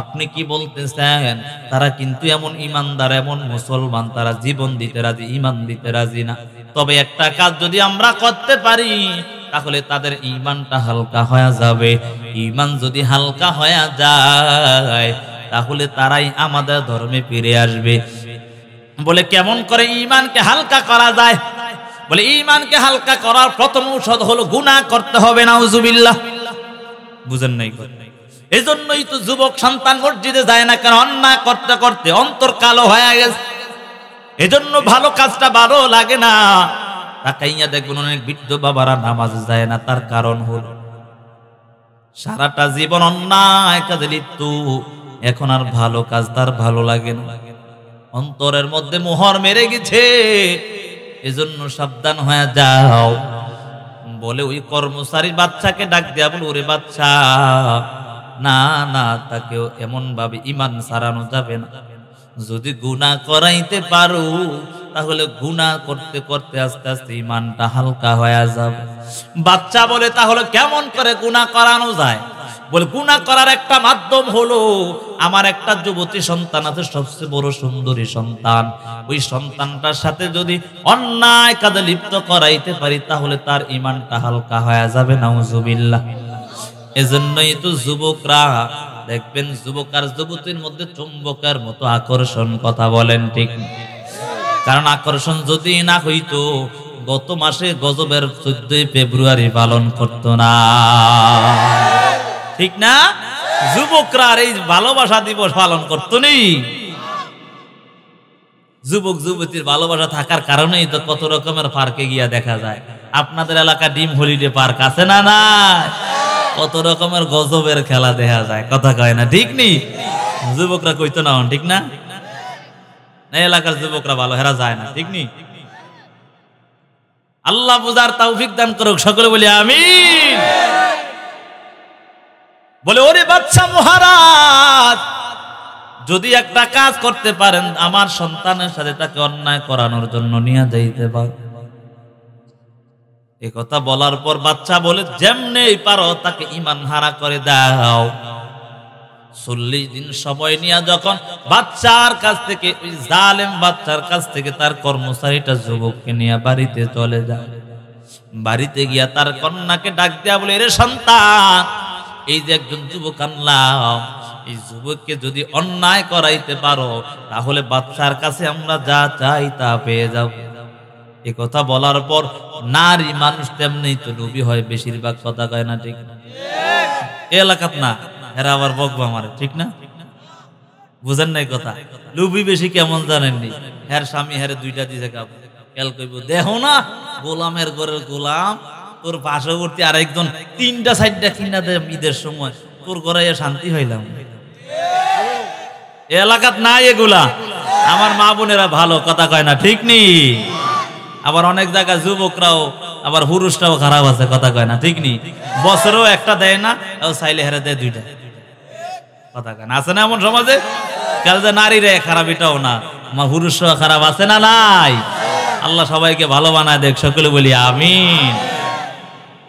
আপনি কি বলতেছেন তারা কিন্তু এমন ইমানদার এমন মুসলমান তারা জীবন দিতে রাজি ইমান দিতে রাজি না তবে একটা কাজ যদি আমরা করতে পারি তাহলে তাদের ইমানটা হালকা হয়ে যাবে ইমান যদি হালকা হয়ে যায় তাহলে তারাই আমাদের ধর্মে ফিরে আসবে বলে কেমন করে ইমানকে হালকা করা যায় বলে ইমানকে হালকা করার প্রথম ঔষধ হলো গুণা করতে হবে না উজুবিল্লাহ বুঝেন নাই এই জন্যই তো যুবক সন্তান মসজিদে যায় না কারণ অন্যায় করতে করতে অন্তর কালো হয়ে গেছে এজন্য ভালো কাজটা ভালো লাগে না তাকাইয়া দেখবেন অনেক বৃদ্ধ বাবারা নামাজ যায় না তার কারণ হল সারাটা জীবন অন্যায় কাজে লিপ্ত এখন আর ভালো কাজ তার ভালো লাগে না অন্তরের মধ্যে মোহর মেরে গেছে এজন্য সাবধান হয়ে যাও বলে ওই কর্মচারী বাচ্চাকে ডাক দেয়া বলো ওরে বাচ্চা না না তাকেও এমন ভাবে ইমান সারানো যাবে না যদি গুণা করাইতে পারো তাহলে গুণা করতে করতে আস্তে আস্তে ইমানটা হালকা হয়ে যাবে বাচ্চা বলে তাহলে কেমন করে গুণা করানো যায় বলে গুণা করার একটা মাধ্যম হলো আমার একটা যুবতী সন্তান আছে সবচেয়ে বড় সুন্দরী সন্তান ওই সন্তানটার সাথে যদি অন্যায় কাজে লিপ্ত করাইতে পারি তাহলে তার ইমানটা হালকা হয়ে যাবে নাউজুবিল্লাহ এজন্যই তো যুবকরা দেখবেন যুবক আর যুবতীর মধ্যে চুম্বকের মতো আকর্ষণ কথা বলেন ঠিক কারণ আকর্ষণ যদি না হইতো গত মাসে গজবের চোদ্দই ফেব্রুয়ারি পালন করতো না ঠিক না যুবকরা এই ভালোবাসা দিবস পালন করত নেই যুবক যুবতীর ভালোবাসা থাকার কারণেই তো কত রকমের পার্কে গিয়া দেখা যায় আপনাদের এলাকা ডিম হলিডে পার্ক আছে না না কত রকমের গজবের খেলা দেখা যায় কথা কয় না ঠিক নি যুবকরা কইতো না ঠিক না এলাকার যুবকরা ভালো হেরা যায় না ঠিক নি আল্লাহ বুজার তাও দান করুক সকলে বলি আমিন বলে ওরে বাচ্চা মহারাজ যদি একটা কাজ করতে পারেন আমার সন্তানের সাথে তাকে অন্যায় করানোর জন্য নিয়ে যাইতে পারে এ কথা বলার পর বাচ্চা বলে যেমনে পারো তাকে ইমান হারা করে দাও চল্লিশ দিন সময় নিয়ে যখন বাচ্চার কাছ থেকে ওই জালেম বাচ্চার কাছ থেকে তার কর্মচারীটা যুবককে নিয়ে বাড়িতে চলে যায় বাড়িতে গিয়া তার কন্যাকে ডাক দেয়া বলে রে সন্তান এই যে একজন যুবক আনলাম এই যুবককে যদি অন্যায় করাইতে পারো তাহলে বাচ্চার কাছে আমরা যা চাই তা পেয়ে যাব এ কথা বলার পর নারী মানুষ তেমনি তো ডুবি হয় বেশিরভাগ কথা কয় না ঠিক এলাকাত না এরা আবার বকবো আমার ঠিক না বুঝেন নাই কথা লুবি বেশি কেমন জানেননি হ্যার স্বামী হ্যারে দুইটা দিছে কাপ খেয়াল দেহ না গোলামের ঘরের গোলাম তোর পার্শ্ববর্তী আরেকজন তিনটা সাইডটা কিনা দেয় ঈদের সময় তোর গড়াইয়া শান্তি হইলাম এলাকাত নাই এগুলা আমার মা বোনেরা ভালো কথা কয় না ঠিক নি আবার অনেক জায়গায় যুবকরাও আবার পুরুষটাও খারাপ আছে কথা কয় না ঠিক নি বছরেও একটা দেয় না সাইলে হেরে দেয় দুইটা কথা কয় না আছে না এমন সমাজে কাল যে রে খারাপ এটাও না আমার পুরুষরাও খারাপ আছে না নাই আল্লাহ সবাইকে ভালো বানায় দেখ সকলে বলি আমিন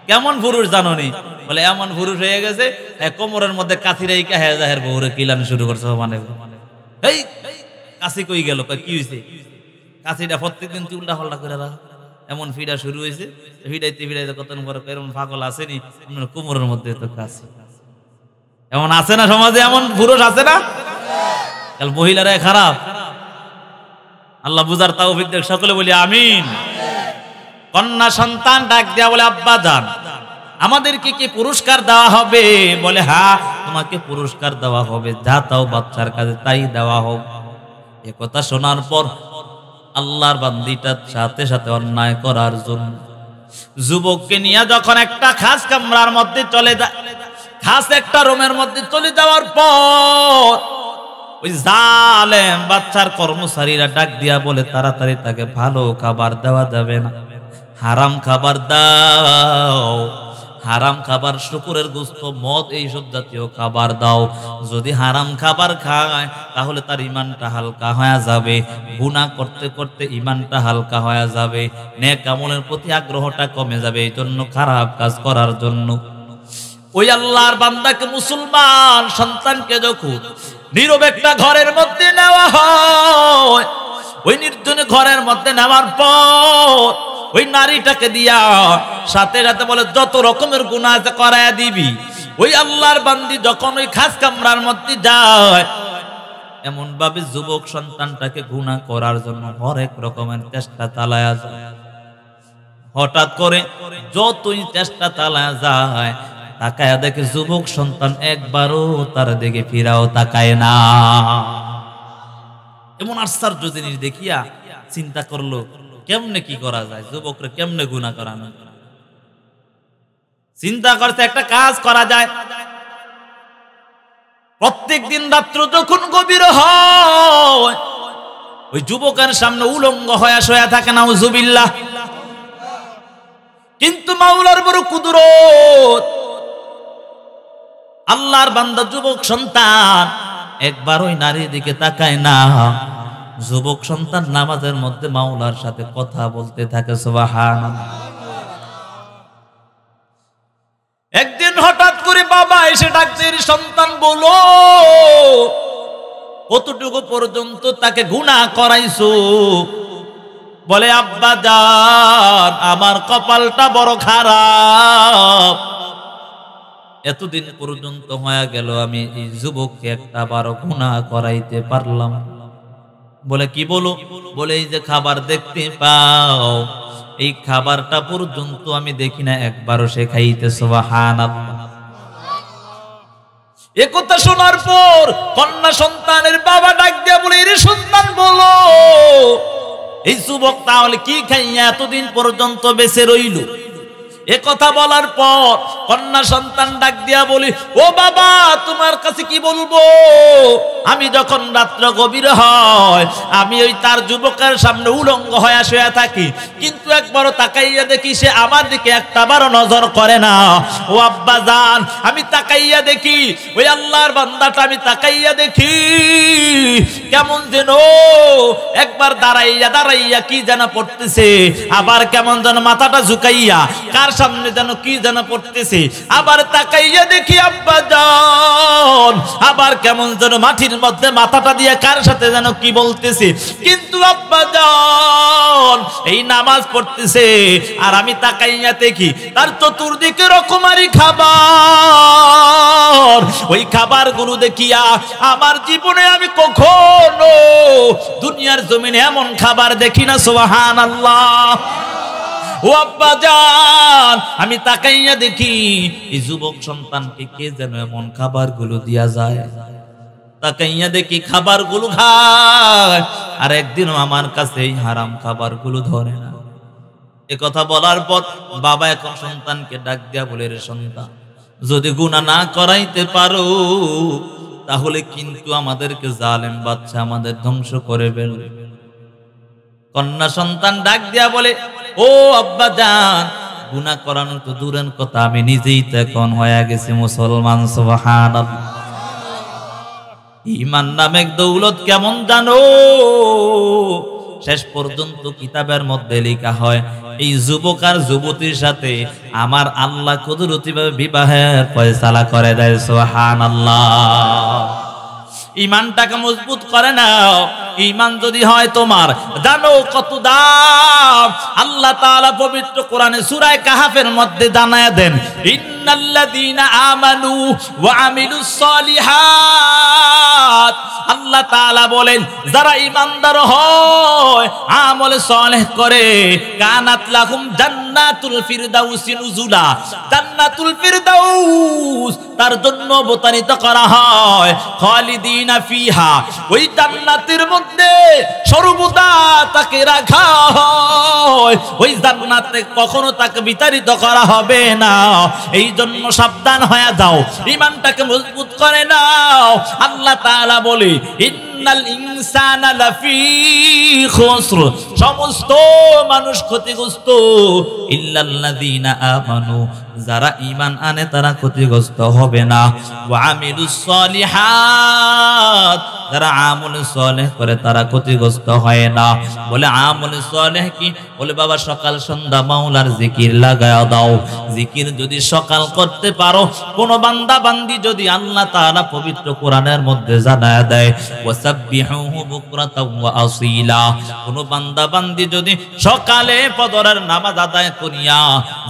কেমন পুরুষ জাননি বলে এমন পুরুষ হয়ে গেছে কোমরের মধ্যে কাছিরাই কাহে জাহের রে কিলান শুরু করছে মানে এই কাছি কই গেল কি হয়েছে কাছিটা প্রত্যেকদিন তুই উল্টা পাল্টা করে রাখ এমন ফিডা শুরু হয়েছে ফিডাইতে ফিডাইতে কত বড় এরকম ফাগল আসেনি আপনার কোমরের মধ্যে তো কাছে এমন আছে না সমাজে এমন পুরুষ আছে না কাল মহিলারাই খারাপ আল্লাহ বুজার তাও সকলে বলি আমিন কন্যা সন্তান ডাক দেওয়া বলে আব্বা যান আমাদেরকে কি পুরস্কার দেওয়া হবে বলে হ্যাঁ তোমাকে পুরস্কার দেওয়া হবে যা তাও বাচ্চার কাছে তাই দেওয়া হোক এ কথা শোনার পর আল্লাহর বান্দিটার সাথে সাথে অন্যায় করার জন্য যুবককে নিয়ে যখন একটা খাস কামরার মধ্যে চলে যায় খাস একটা রুমের মধ্যে চলে যাওয়ার পর ওই জালেম বাচ্চার কর্মচারীরা ডাক দিয়া বলে তাড়াতাড়ি তাকে ভালো খাবার দেওয়া যাবে না হারাম খাবার দাও হারাম খাবার শুকুরের গুস্ত মদ এইসব জাতীয় খাবার দাও যদি হারাম খাবার খায় তাহলে তার ইমানটা হালকা হয়ে যাবে গুণা করতে করতে ইমানটা হালকা হয়ে যাবে নেক আমলের প্রতি আগ্রহটা কমে যাবে এই জন্য খারাপ কাজ করার জন্য ওই আল্লাহর বান্দাকে মুসলমান সন্তানকে যখন নীরব একটা ঘরের মধ্যে নেওয়া হয় ওই নির্জনে ঘরের মধ্যে নেওয়ার পর ওই নারীটাকে দিয়া সাথে সাথে বলে যত রকমের গুণা আছে করায়া দিবি ওই আল্লাহর বান্দি যখন ওই খাস কামরার মধ্যে যায় এমন ভাবে যুবক সন্তানটাকে গুণা করার জন্য হরেক রকমের চেষ্টা চালায়া যায় হঠাৎ করে যতই চেষ্টা চালায়া যায় তাকায়া দেখে যুবক সন্তান একবারও তার দিকে ফিরাও তাকায় না এমন আশ্চর্য জিনিস দেখিয়া চিন্তা করলো কেমনে কি করা যায় যুবকরে কেমনে গুণা করানো চিন্তা করছে একটা কাজ করা যায় প্রত্যেক দিন রাত্র যখন গভীর হয় ওই যুবকের সামনে উলঙ্গ হয়ে শোয়া থাকে না উজুবিল্লা কিন্তু মাওলার বড় কুদরত আল্লাহর বান্দা যুবক সন্তান একবার ওই নারীর দিকে তাকায় না যুবক সন্তান নামাজের মধ্যে মাওলার সাথে কথা বলতে থাকে সোবাহান একদিন হঠাৎ করে বাবা এসে ডাকছে সন্তান বলো কতটুকু পর্যন্ত তাকে গুণা করাইছো বলে আব্বা যান আমার কপালটা বড় খারাপ এতদিন পর্যন্ত হয়ে গেল আমি এই যুবককে একটা বারো গুণা করাইতে পারলাম বলে কি বলো বলে এই যে খাবার দেখতে পাও এই খাবারটা পর্যন্ত আমি দেখি না একবারও সে খাইতে একথা শোনার পর কন্যা সন্তানের বাবা ডাক দিয়া বলে এর সন্তান বলো এই যুবক তাহলে কি খাইয়া এতদিন পর্যন্ত বেঁচে রইল এ কথা বলার পর কন্যা সন্তান ডাক দিয়া বলি ও বাবা তোমার কাছে কি বলবো আমি যখন রাত্র গভীর হয় আমি ওই তার যুবকের সামনে উলঙ্গ হয়ে শুয়ে থাকি কিন্তু একবার তাকাইয়া দেখি সে আমার দিকে একটা বারো নজর করে না ও আব্বা যান আমি তাকাইয়া দেখি ওই আল্লাহর বান্দাটা আমি তাকাইয়া দেখি কেমন যেন একবার দাঁড়াইয়া দাঁড়াইয়া কি যেন পড়তেছে আবার কেমন যেন মাথাটা ঝুঁকাইয়া কার সামনে যেন কি যেন পড়তেছে আবার তাকাইয়া দেখি আব্বা যান আবার কেমন যেন মাটির মধ্যে মাথাটা দিয়ে কার সাথে যেন কি বলতেছে কিন্তু আব্বা যান এই নামাজ পড়তেছে আর আমি তাকাইয়া দেখি তার চতুর্দিকে রকমারি খাবার ওই খাবার গুলো দেখিয়া আমার জীবনে আমি কখনো দুনিয়ার জমিনে এমন খাবার দেখি না সোহান আল্লাহ ও আব্বা জান আমি তাকাইয়া দেখি এই যুবক সন্তানকে কে যেন এমন খাবারগুলো দিয়া যায় তাকাইয়া দেখি খাবারগুলো খায় আর একদিনও আমার কাছে এই হারাম খাবারগুলো ধরে না এ কথা বলার পর বাবা এখন সন্তানকে ডাক দিয়া বলে রে সন্তান যদি গুণা না করাইতে পারো তাহলে কিন্তু আমাদেরকে জালেম বাচ্চা আমাদের ধ্বংস করে বেরোবে কন্যা সন্তান ডাক দিয়া বলে ও আব্বা জান গুণা করানো তো দূরের কথা আমি নিজেই তো এখন হয়ে গেছি মুসলমান সোহান ইমান নামে দৌলত কেমন জানো শেষ পর্যন্ত কিতাবের মধ্যে লেখা হয় এই যুবক আর যুবতীর সাথে আমার আল্লাহ কুদরতি বিবাহের ফয়সালা করে দেয় সোহান আল্লাহ ইমানটাকে মজবুত করে নাও ইমান যদি হয় তোমার জানো কত দাম আল্লাহ তাআলা পবিত্র কোরআনে সূরা কাহাফের মধ্যে জানায় দেন ইন্ন আল্লাহ বলেন যারা হয় আমল করে কানাত জান্নাতুল জান্নাতুল ফিরদাউস তার জন্য অবতারিত করা হয় খালিদিনা ফিহা ওই জান্নাতের মধ্যে সর্বদা তাকে রাখা হয় ওই জান্নাতে কখনো তাকে বিতাড়িত করা হবে না এই জন্য সাবধান হয়ে যাও ইমানটাকে মজবুত করে নাও আল্লাহ তালা বলে ইন্নাল ইনসানা লাফি খুসর সমস্ত মানুষ ক্ষতিগ্রস্ত ইল্লাল্লাযিনা আমানু যারা ইমান আনে তারা ক্ষতিগ্রস্ত হবে না যারা আমল সলেহ করে তারা ক্ষতিগ্রস্ত হয় না বলে আমল সলেহ কি বলে বাবা সকাল সন্ধ্যা মাওলার জিকির লাগায় দাও জিকির যদি সকাল করতে পারো কোন বান্দা বান্দি যদি আল্লাহ তাআলা পবিত্র কোরআনের মধ্যে জানায় দেয় ওয়াসাব্বিহুহু বুকরাতাও ওয়া আসিলা কোন বান্দা বান্দি যদি সকালে পদরের নামাজ আদায় করিয়া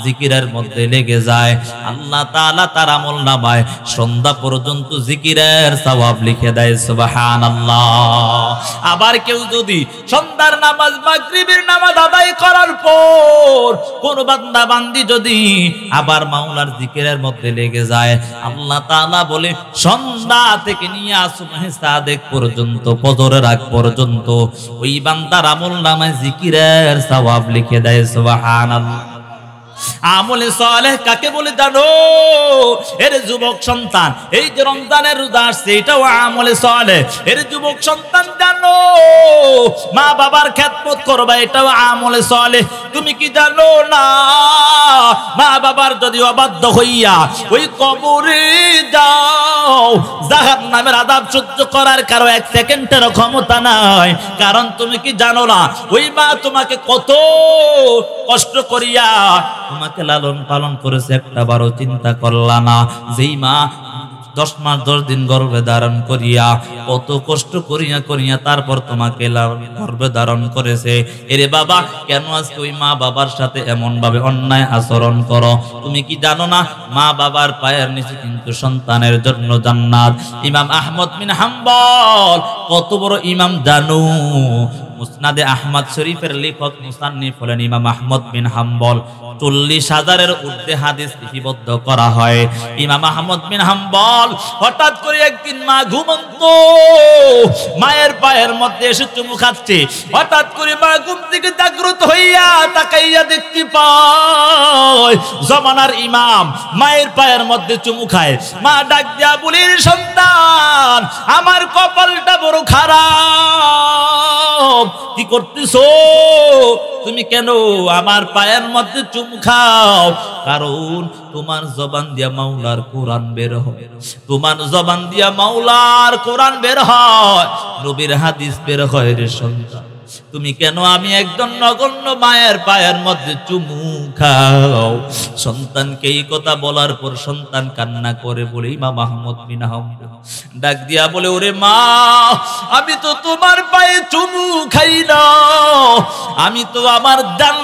জিকিরের মধ্যে লেগে যায় আল্লাহ তালা তার আমল নামায় সন্ধ্যা পর্যন্ত জিকিরের সওয়াব লিখে দেয় সুবাহান আবার কেউ যদি সন্ধ্যার নামাজ বা গ্রীবের নামাজ আদায় করার পর কোন বান্দা বান্দি যদি আবার মাওলার জিকিরের মধ্যে লেগে যায় আল্লাহ তালা বলে সন্ধ্যা থেকে নিয়ে আসু সাদেক পর্যন্ত পদরের আগ পর্যন্ত ওই বান্দার আমল নামায় জিকিরের সওয়াব লিখে দেয় সুবহানাল্লাহ আমলে সালেহ কাকে বলে জানো এর যুবক সন্তান এই যে রমজানের রোজা আসছে এটাও আমলে সালেহ এর যুবক সন্তান জানো মা বাবার খ্যাতমত করবা এটাও আমলে সালেহ তুমি কি জানো না মা বাবার যদি অবাধ্য হইয়া ওই কবরে যাও জাহান নামের আদাব সহ্য করার কারো এক সেকেন্ডের ক্ষমতা নাই কারণ তুমি কি জানো না ওই মা তোমাকে কত কষ্ট করিয়া মাকে লালন পালন করেছে একটা বারো চিন্তা করলা না যেই মা দশ মাস দশ দিন গর্ভে ধারণ করিয়া কত কষ্ট করিয়া করিয়া তারপর তোমাকে গর্ভে ধারণ করেছে এরে বাবা কেন আজকে ওই মা বাবার সাথে এমন ভাবে অন্যায় আচরণ করো তুমি কি জানো না মা বাবার পায়ের নিচে কিন্তু সন্তানের জন্য জান্নাত ইমাম আহমদ মিন হাম্বল কত বড় ইমাম জানু মুসনাদে আহমদ শরীফের লেখক মুসান্নিফ হলেন ইমাম আহমদ বিন হাম্বল চল্লিশ হাজারের ঊর্ধ্বে হাদিস লিপিবদ্ধ করা হয় ইমাম আহমদ বিন হাম্বল হঠাৎ করে একদিন মা ঘুমন্ত মায়ের পায়ের মধ্যে এসে চুমু খাচ্ছে হঠাৎ করে মা ঘুম থেকে জাগ্রত হইয়া তাকাইয়া দেখতে পায় জমানার ইমাম মায়ের পায়ের মধ্যে চুমু খায় মা ডাক দিয়া বলির সন্তান আমার কপালটা বড় খারাপ কি করতেছো তুমি কেন আমার পায়ের মধ্যে চুমু খাও কারণ তোমার জবান দিয়া মাওলার কোরআন বের হয় তোমার জবান দিয়া মাওলার কোরআন বের হয় নবীর হাদিস বের হয় রে সন্তান তুমি কেন আমি একজন নগণ্য মায়ের পায়ের মধ্যে চুমু খাও সন্তানকে এই কথা বলার পর সন্তান কান্না করে বলে ইমা মাহমুদ মিনাহ ডাক দিয়া বলে ওরে মা আমি তো তোমার পায়ে চুমু খাই না আমি তো আমার দান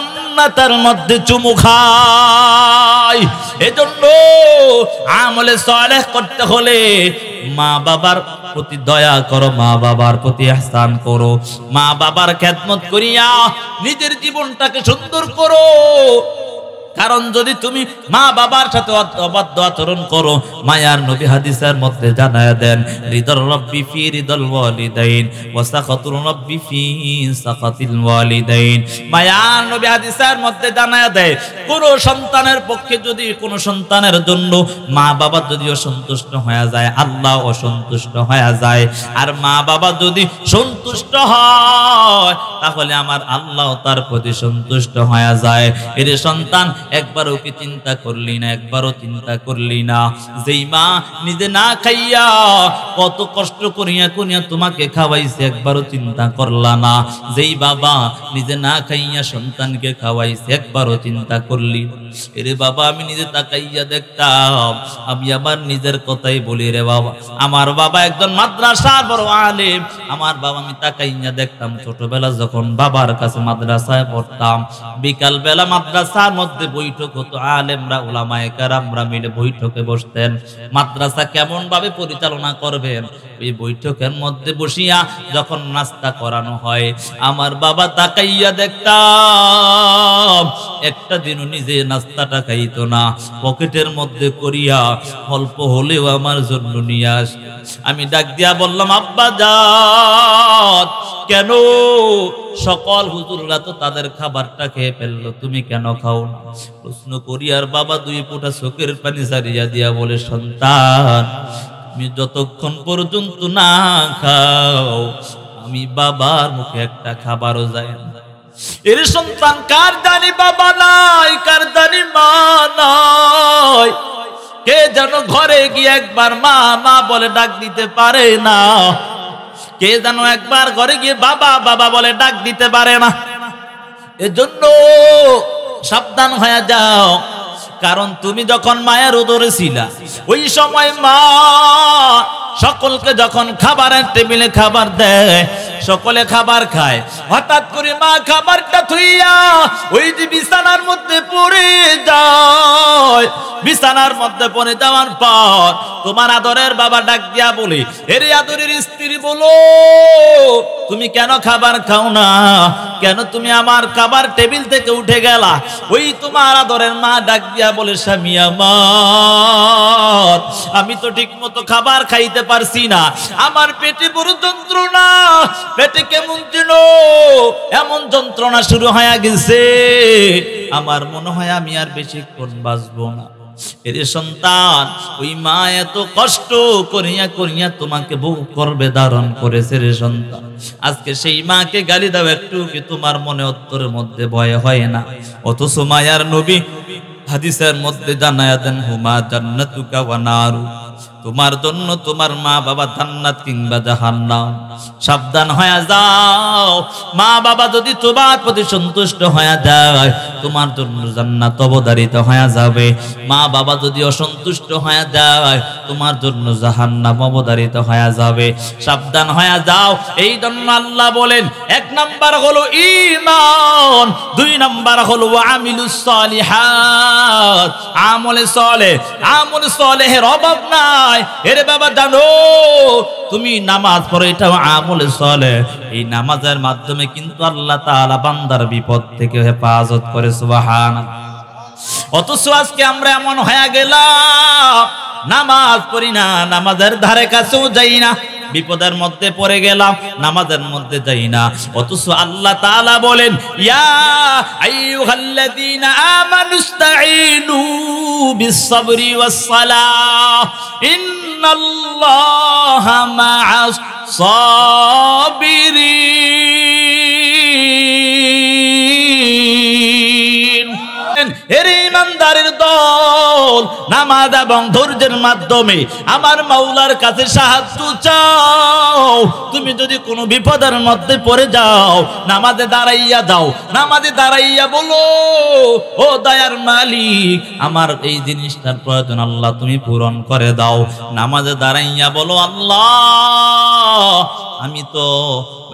তার মধ্যে চুমু খাই এজন্য আমলে সলেহ করতে হলে মা বাবার প্রতি দয়া করো মা বাবার প্রতি আহসান করো মা বাবার খেদমত করিয়া নিজের জীবনটাকে সুন্দর করো কারণ যদি তুমি মা বাবার সাথে অবাধ্য আচরণ করো মায়ার নবী হাদিসের মধ্যে জানায় দেন হৃদল রব্বি ফি হৃদল ওয়ালিদাইন ওয়া সাখাতুল রব্বি ফি সাখাতিল ওয়ালিদাইন মায়ার নবী হাদিসের মধ্যে জানায় দেয় কোন সন্তানের পক্ষে যদি কোন সন্তানের জন্য মা বাবা যদি অসন্তুষ্ট হয়ে যায় আল্লাহ অসন্তুষ্ট হয়ে যায় আর মা বাবা যদি সন্তুষ্ট হয় তাহলে আমার আল্লাহ তার প্রতি সন্তুষ্ট হয়ে যায় এর সন্তান একবারও কি চিন্তা করলি না একবারও চিন্তা করলি না যেই মা নিজে না খাইয়া কত কষ্ট করিয়া করিয়া তোমাকে খাওয়াইছে একবারও চিন্তা করলা না যেই বাবা নিজে না খাইয়া সন্তানকে খাওয়াইছে একবারও চিন্তা করলি এরে বাবা আমি নিজে তাকাইয়া দেখতাম আমি আমার নিজের কথাই বলি রে বাবা আমার বাবা একজন মাদ্রাসা বড় আলেম আমার বাবা আমি তাকাইয়া দেখতাম ছোটবেলা যখন বাবার কাছে মাদ্রাসায় পড়তাম বিকাল বেলা মাদ্রাসার মধ্যে বৈঠক হতো আলেমরা ওলামায় কারামরা মিলে বৈঠকে বসতেন মাদ্রাসা কেমন ভাবে পরিচালনা করবেন ওই বৈঠকের মধ্যে বসিয়া যখন নাস্তা করানো হয় আমার বাবা তাকাইয়া দেখতাম একটা দিন নিজে নাস্তাটা খাইতো না পকেটের মধ্যে করিয়া অল্প হলেও আমার জন্য নিয়ে আস আমি ডাক দিয়া বললাম আব্বা যা কেন সকল হুজুররা তো তাদের খাবারটা খেয়ে ফেললো তুমি কেন খাও প্রশ্ন করি আর বাবা দুই ফোঁটা চোখের পানি সারিয়া দিয়া বলে সন্তান তুমি যতক্ষণ পর্যন্ত না খাও আমি বাবার মুখে একটা খাবারও যাই এর সন্তান কার দানি বাবা নাই কার দানি মা নাই কে যেন ঘরে গিয়ে একবার মা মা বলে ডাক দিতে পারে না কে যেন একবার ঘরে গিয়ে বাবা বাবা বলে ডাক দিতে পারে না এজন্য সাবধান হয়ে যাও কারণ তুমি যখন মায়ের উদরে ছিলা ওই সময় মা সকলকে যখন খাবারের টেবিলে খাবার দেয় সকলে খাবার খায় হঠাৎ করে মা খাবারটা থুইয়া ওই যে বিছানার মধ্যে পড়ে যায় বিছানার মধ্যে পড়ে যাওয়ার পর তোমার আদরের বাবা ডাক দিয়া বলি এরে আদরের স্ত্রী বলো তুমি কেন খাবার খাও না কেন তুমি আমার খাবার টেবিল থেকে উঠে গেলা ওই তোমার আদরের মা ডাক দিয়া বলে স্বামী আমার আমি তো ঠিক মতো খাবার খাইতে পারছি না আমার পেটে বড় যন্ত্রণা পেটে কেমন যেন এমন যন্ত্রণা শুরু হয়ে গেছে আমার মনে হয় আমি আর বেশি কোন বাঁচবো না এর সন্তান ওই মা এত কষ্ট করিয়া করিয়া তোমাকে বহু করবে ধারণ করেছে রে সন্তান আজকে সেই মাকে গালি দাও একটু কি তোমার মনে অত্তরের মধ্যে ভয় হয় না অথচ মায়ার নবী হাদিসের মধ্যে জানায়া দেন হুমা জান্নাতুকা ওয়া নারু তোমার জন্য তোমার মা বাবা জান্নাত কিংবা জাহান্নাম সাবধান হয়ে যাও মা বাবা যদি তোমার প্রতি সন্তুষ্ট হয়ে যায় তোমার জন্য জান্নাত অবধারিত হয়ে যাবে মা বাবা যদি অসন্তুষ্ট হয়ে যায় তোমার জন্য জাহান্নাম অবধারিত হয়ে যাবে সাবধান হয়ে যাও এই জন্য আল্লাহ বলেন এক নাম্বার হলো ইমান দুই নাম্বার হলো আমিলুস সালিহাত আমলে সলে আমলে সলেহের অভাব নাই এর বাবা জানো তুমি নামাজ পড়ো এটাও আমলে চলে এই নামাজের মাধ্যমে কিন্তু আল্লাহ তালা বান্দার বিপদ থেকে হেফাজত করে সুবাহান অথচ আজকে আমরা এমন হয়ে গেলাম নামাজ পড়ি না নামাজের ধারে কাছেও যাই না বিপদের মধ্যে পড়ে গেলাম নামাজের মধ্যে যাই না অথচ আল্লাহ তালা বলেন ইয়া আইয়ুহাল্লাযীনা সাবিরিন নামাজ এবং ধৈর্যের মাধ্যমে আমার মাওলার কাছে সাহায্য চাও তুমি যদি কোনো বিপদের মধ্যে পড়ে যাও নামাজে দাঁড়াইয়া যাও নামাজে দাঁড়াইয়া বলো ও দয়ার মালিক আমার এই জিনিসটার প্রয়োজন আল্লাহ তুমি পূরণ করে দাও নামাজে দাঁড়াইয়া বলো আল্লাহ আমি তো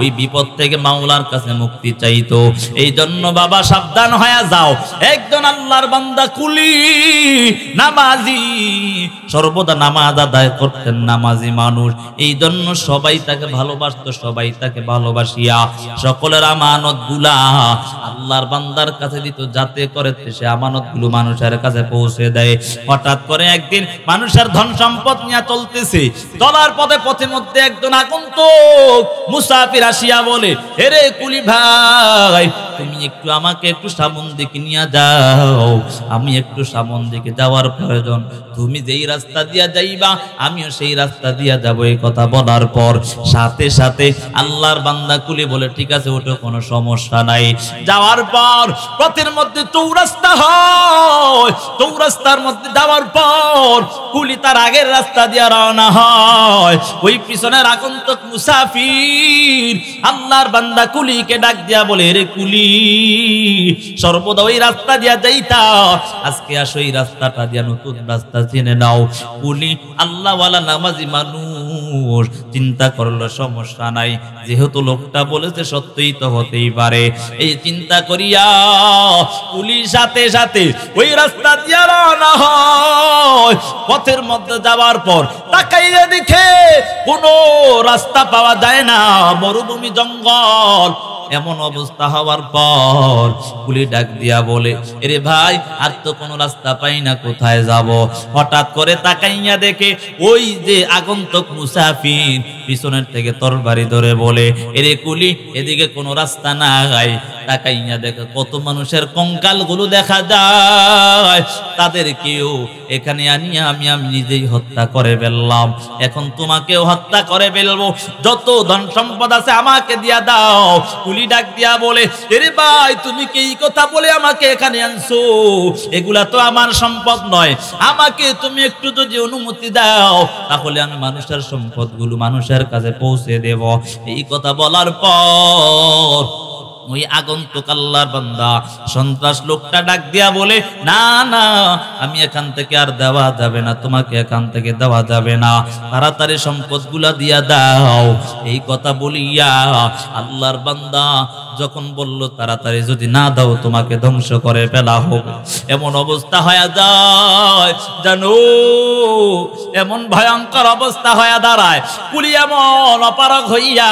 ওই বিপদ থেকে মাওলার কাছে মুক্তি এই জন্য বাবা সাবধান হয়ে যাও একজন আল্লাহর বান্দা কুলি নামাজি সর্বদা নামাজ আদায় করতেন নামাজি মানুষ এই জন্য সবাই তাকে ভালোবাসত সবাই তাকে ভালোবাসিয়া সকলের আমানত গুলা আল্লাহর বান্দার কাছে দিত যাতে করে সে আমানত গুলো মানুষের কাছে পৌঁছে দেয় হঠাৎ করে একদিন মানুষের ধন সম্পদ নিয়ে চলতেছে চলার পথে পথে মধ্যে একজন আগন্তুক মুসাফির আসিয়া বলে এরে কুলি ভাই তুমি একটু আমাকে একটু সামন দিকে নিয়ে যাও আমি একটু সামন দিকে যাওয়ার প্রয়োজন তুমি যেই রাস্তা দিয়া যাইবা আমিও সেই রাস্তা দিয়া যাবো এই কথা বলার পর সাথে সাথে আল্লাহর বান্দা কুলে বলে ঠিক আছে ওটা কোনো সমস্যা নাই যাওয়ার পর পথের মধ্যে চৌরাস্তা হয় চৌরাস্তার মধ্যে যাওয়ার পর কুলি তার আগের রাস্তা দিয়া রওনা হয় ওই পিছনের আগন্তক মুসাফির আল্লাহর বান্দা কুলিকে ডাক দিয়া বলে রে কুলি সর্বদা ওই রাস্তা দিয়া যাইতা আজকে রাস্তাটা দিয়া নতুন রাস্তা চিনে নাও আল্লাহওয়ালা নামাজি মানুষ চিন্তা করলো সমস্যা নাই যেহেতু লোকটা বলেছে সত্যই তো হতেই পারে এই চিন্তা করিয়া পুলিশ সাথে সাথে ওই রাস্তা দিয়া রওনা হয় পথের মধ্যে যাওয়ার পর তাকাইলে দেখে কোনো রাস্তা পাওয়া যায় না মরুভূমি জঙ্গল এমন অবস্থা হওয়ার পর কুলি ডাক দিয়া বলে এরে ভাই আর তো কোনো রাস্তা পাই না কোথায় যাব হঠাৎ করে তাকাইয়া দেখে ওই যে আগন্তক মুসাফির পিছনের থেকে তরবারি ধরে বলে এরে কুলি এদিকে কোনো রাস্তা না আগাই তাকাইয়া দেখে কত মানুষের কঙ্কাল গুলো দেখা যায় তাদের কেউ এখানে আনিয়া আমি আমি নিজেই হত্যা করে ফেললাম এখন তোমাকেও হত্যা করে ফেলবো যত ধন সম্পদ আছে আমাকে দিয়া দাও কুলি শিউলি ডাক দিয়া বলে এরে ভাই তুমি কি এই কথা বলে আমাকে এখানে আনছো এগুলা তো আমার সম্পদ নয় আমাকে তুমি একটু যদি অনুমতি দাও তাহলে আমি মানুষের সম্পদগুলো মানুষের কাছে পৌঁছে দেব এই কথা বলার পর ওই আগন্তুক আল্লাহর বান্দা সন্ত্রাস লোকটা ডাক দিয়া বলে না না আমি এখান থেকে আর দেওয়া যাবে না তোমাকে এখান থেকে দেওয়া যাবে না তাড়াতাড়ি সম্পদগুলা দিয়া দাও এই কথা বলিয়া আল্লাহর বান্দা যখন বলল তাড়াতাড়ি যদি না দাও তোমাকে ধ্বংস করে ফেলা হোক এমন অবস্থা হয়ে যায় জানো এমন ভয়ঙ্কর অবস্থা হয়ে দাঁড়ায় পুলিয়া মন অপারক হইয়া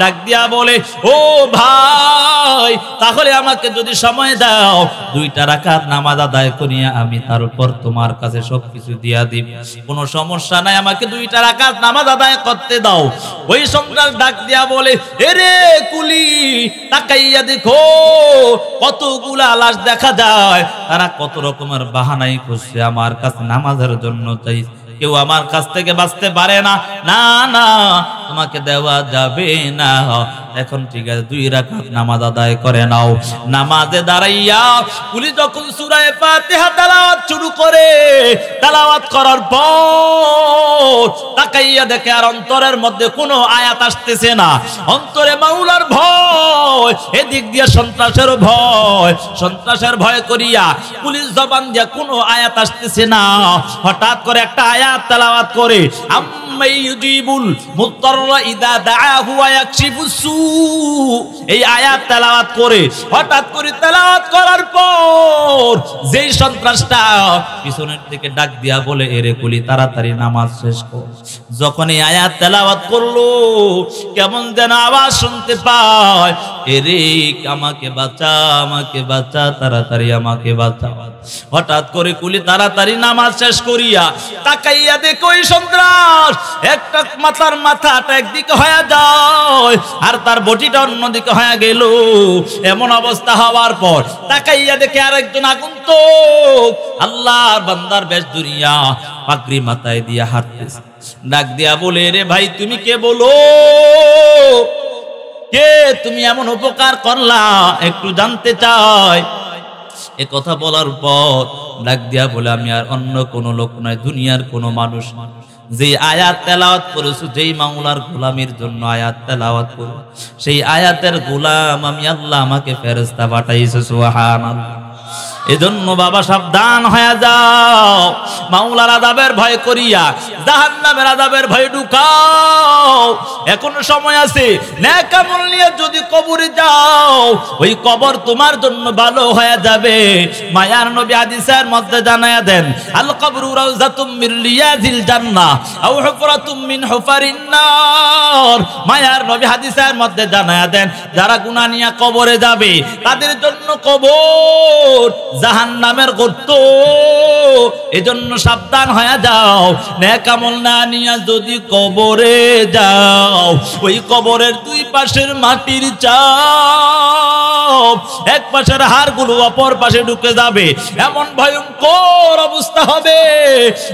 ডাক দিয়া বলে ও ভাই হয় তাহলে আমাকে যদি সময় দাও দুইটা নামাজ আদায় করিয়া আমি তোমার কাছে সবকিছু দিয়া দিব কোনো সমস্যা নাই আমাকে দুইটা নামাজ আদায় করতে দাও ওই ডাক দিয়া বলে এরে কুলি তাকাইয়া দেখো কতগুলা লাশ দেখা যায় তারা কত রকমের বাহানাই খুঁজছে আমার কাছে নামাজের জন্য চাই কেউ আমার কাছ থেকে বাঁচতে পারে না না না তোমাকে দেওয়া যাবে না এখন ঠিক আছে দুই রাকাত নামাজ আদায় করে নাও নামাজে দাঁড়াইয়া পুলিশ যখন সুরায় ফাতিহা তালাওয়াত শুরু করে তালাওয়াত করার পর তাকাইয়া দেখে আর অন্তরের মধ্যে কোনো আয়াত আসতেছে না অন্তরে মাউলার ভয় এদিক দিয়ে সন্ত্রাসের ভয় সন্ত্রাসের ভয় করিয়া পুলিশ জবান দিয়া কোনো আয়াত আসতেছে না হঠাৎ করে একটা আয়াত তালাওয়াত করে আম তেলাওয়াত তাড়াতাড়ি নামাজ শেষ কর যখন এই আয়াত তেলাওয়াত করলো কেমন যেন আওয়াজ শুনতে পায় এরে আমাকে বাঁচা আমাকে বাঁচা তাড়াতাড়ি আমাকে বাঁচা হঠাৎ করে কুলি তাড়াতাড়ি নামাজ শেষ করিয়া তাকাইয়া দেখো এই সন্ত্রাস একটা মাথার মাথাটা একদিকে হয়ে যায় আর তার বটিটা অন্যদিকে হয়ে গেল এমন অবস্থা হওয়ার পর তাকাইয়া দেখে আল্লাহর বান্দার বেশ দুনিয়া মাথায় দিয়া ডাক দিয়া বলে রে ভাই তুমি কে বলো কে তুমি এমন উপকার করলা একটু জানতে চাই এ কথা বলার পর ডাক দিয়া বলে আমি আর অন্য কোনো লোক নয় দুনিয়ার কোনো মানুষ মানুষ যে আয়াত তেলাওয়াত করেছো যেই মাওলার গোলামির জন্য আয়াত তেলাওয়াত করো সেই আয়াতের গোলাম আমি আল্লাহ আমাকে ফেরেস্তা পাঠাইছে সুবহানাল্লাহ এজন্য বাবা সাবধান হয়ে যাও মাওলার আদাবের ভয় করিয়া জাহান নামের আদাবের ভয় ঢুকাও এখন সময় আছে ন্যাকামল নিয়ে যদি কবরে যাও ওই কবর তোমার জন্য ভালো হয়ে যাবে মায়ার নবী হাদিসের মধ্যে জানায়া দেন আল কবরু রাউজাতুম মিন রিয়াজিল জান্নাহ আও হুফরাতুম মিন হুফারিন নার মায়ার নবী হাদিসের মধ্যে জানায়া দেন যারা গুনাহ নিয়ে কবরে যাবে তাদের জন্য কবর জাহান নামের গর্ত এজন্য সাবধান হয়ে যাও নেকামল না নিয়া যদি কবরে যাও ওই কবরের দুই পাশের মাটির চাপ এক পাশের হাড়গুলো অপর পাশে ঢুকে যাবে এমন ভয়ঙ্কর অবস্থা হবে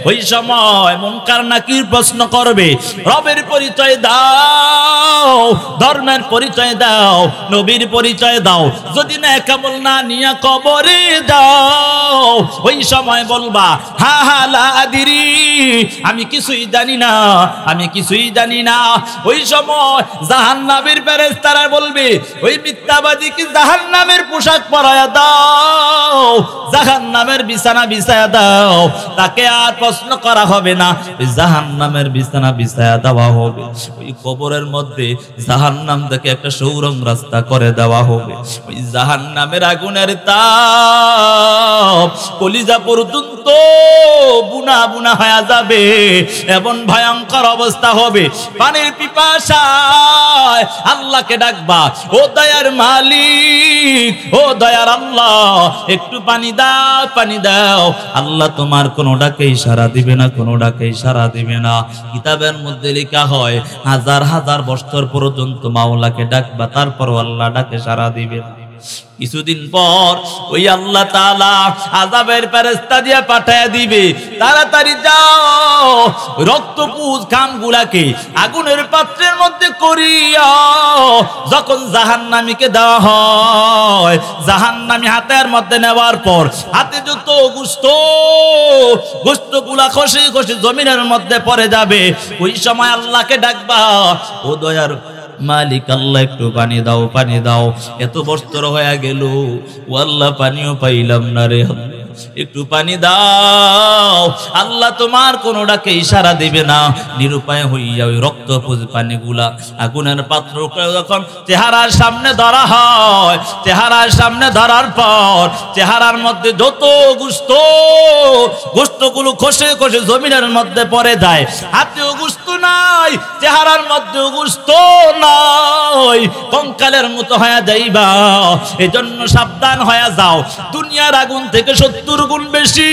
ওই সময় মনকার নাকির প্রশ্ন করবে রবের পরিচয় দাও ধর্মের পরিচয় দাও নবীর পরিচয় দাও যদি নেকামল না নিয়া কবরে যাও ওই সময় বলবা হা আমি কিছুই জানি না আমি কিছুই জানি না ওই সময় বলবে ওই পোশাক পরায়া দাও বিছানা বিছায়া দাও তাকে আর প্রশ্ন করা হবে না জাহান্নামের বিছানা বিছায়া দেওয়া হবে ওই কবরের মধ্যে জাহান্নাম থেকে একটা সৌরম রাস্তা করে দেওয়া হবে ওই জাহান্নামের আগুনের তা কলিজা পর্যন্ত বুনা বুনা হয়ে যাবে এমন ভয়ঙ্কর অবস্থা হবে পানির পিপাসায় আল্লাহকে ডাকবা ও দয়ার মালিক ও দয়ার আল্লাহ একটু পানি দাও পানি দাও আল্লাহ তোমার কোনো ডাকে ইশারা দিবে না কোনো ডাকে ইশারা দিবে না কিতাবের মধ্যে লেখা হয় হাজার হাজার বছর পর্যন্ত মাওলাকে ডাকবা তারপর আল্লাহ ডাকে সারা দিবে না কিছুদিন পর ওই আল্লাহ তালা আজাবের প্যারেস্তা দিয়ে পাঠায় দিবে তাড়াতাড়ি যাও রক্ত পুজ খান গুলাকে আগুনের পাত্রের মধ্যে করিয়া যখন জাহান নামীকে দেওয়া হয় জাহান নামি হাতের মধ্যে নেওয়ার পর হাতে যত গুস্ত গুস্ত গুলা খসে খসে জমিনের মধ্যে পড়ে যাবে ওই সময় আল্লাহকে ডাকবা ও দয়ার মালিক আল্লাহ একটু পানি দাও পানি দাও এত বস্ত্র হয়ে গেল ও আল্লাহ পানিও পাইলাম না রে একটু পানি দাও আল্লাহ তোমার কোনো ডাকে ইশারা দিবে না নিরুপায় হইয়া ওই রক্ত পানিগুলা আগুনের পাত্র যখন চেহারার সামনে ধরা হয় চেহারার সামনে ধরার পর চেহারার মধ্যে যত গুস্ত গুস্ত গুলো খসে খসে জমিনের মধ্যে পরে যায় হাতেও গুস্ত নাই চেহারার মধ্যে গুস্ত নাই কঙ্কালের মতো হয়ে যাইবা এজন্য সাবধান হয়ে যাও দুনিয়ার আগুন থেকে সত্য সত্তর গুণ বেশি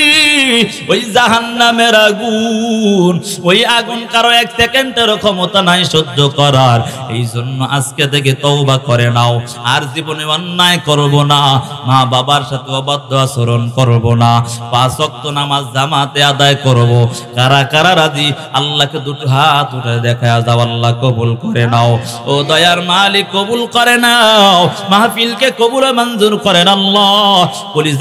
ওই জাহান নামের আগুন ওই আগুন কারো এক সেকেন্ডের ক্ষমতা নাই সহ্য করার এই জন্য আজকে থেকে তওবা করে নাও আর জীবনে অন্যায় করব না মা বাবার সাথে অবাধ্য আচরণ করব না পাঁচ ওয়াক্ত নামাজ জামাতে আদায় করব কারা কারা রাজি আল্লাহকে দুটো হাত উঠে দেখা যাও আল্লাহ কবুল করে নাও ও দয়ার মালিক কবুল করে নাও মাহফিলকে কবুল মঞ্জুর করেন আল্লাহ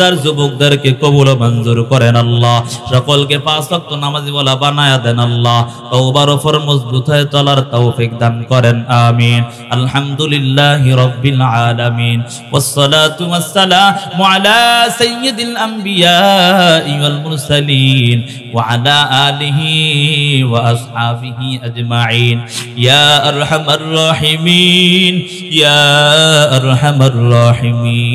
আর যুবকদেরকে কবুল মঞ্জুর করেন আল্লাহ সকলকে পাঁচ রক্ত নামাজি বলা বানায়া দেন আল্লাহ তৌবার ওপর মজবুত হয়ে চলার তৌফিক দান করেন আমিন আলহামদুলিল্লাহ রব্বিল আলামিন والصلاه والسلام على سيد الانبياء والمرسلين وعلى اله واصحابه اجمعين يا ارحم الراحمين يا ارحم الراحمين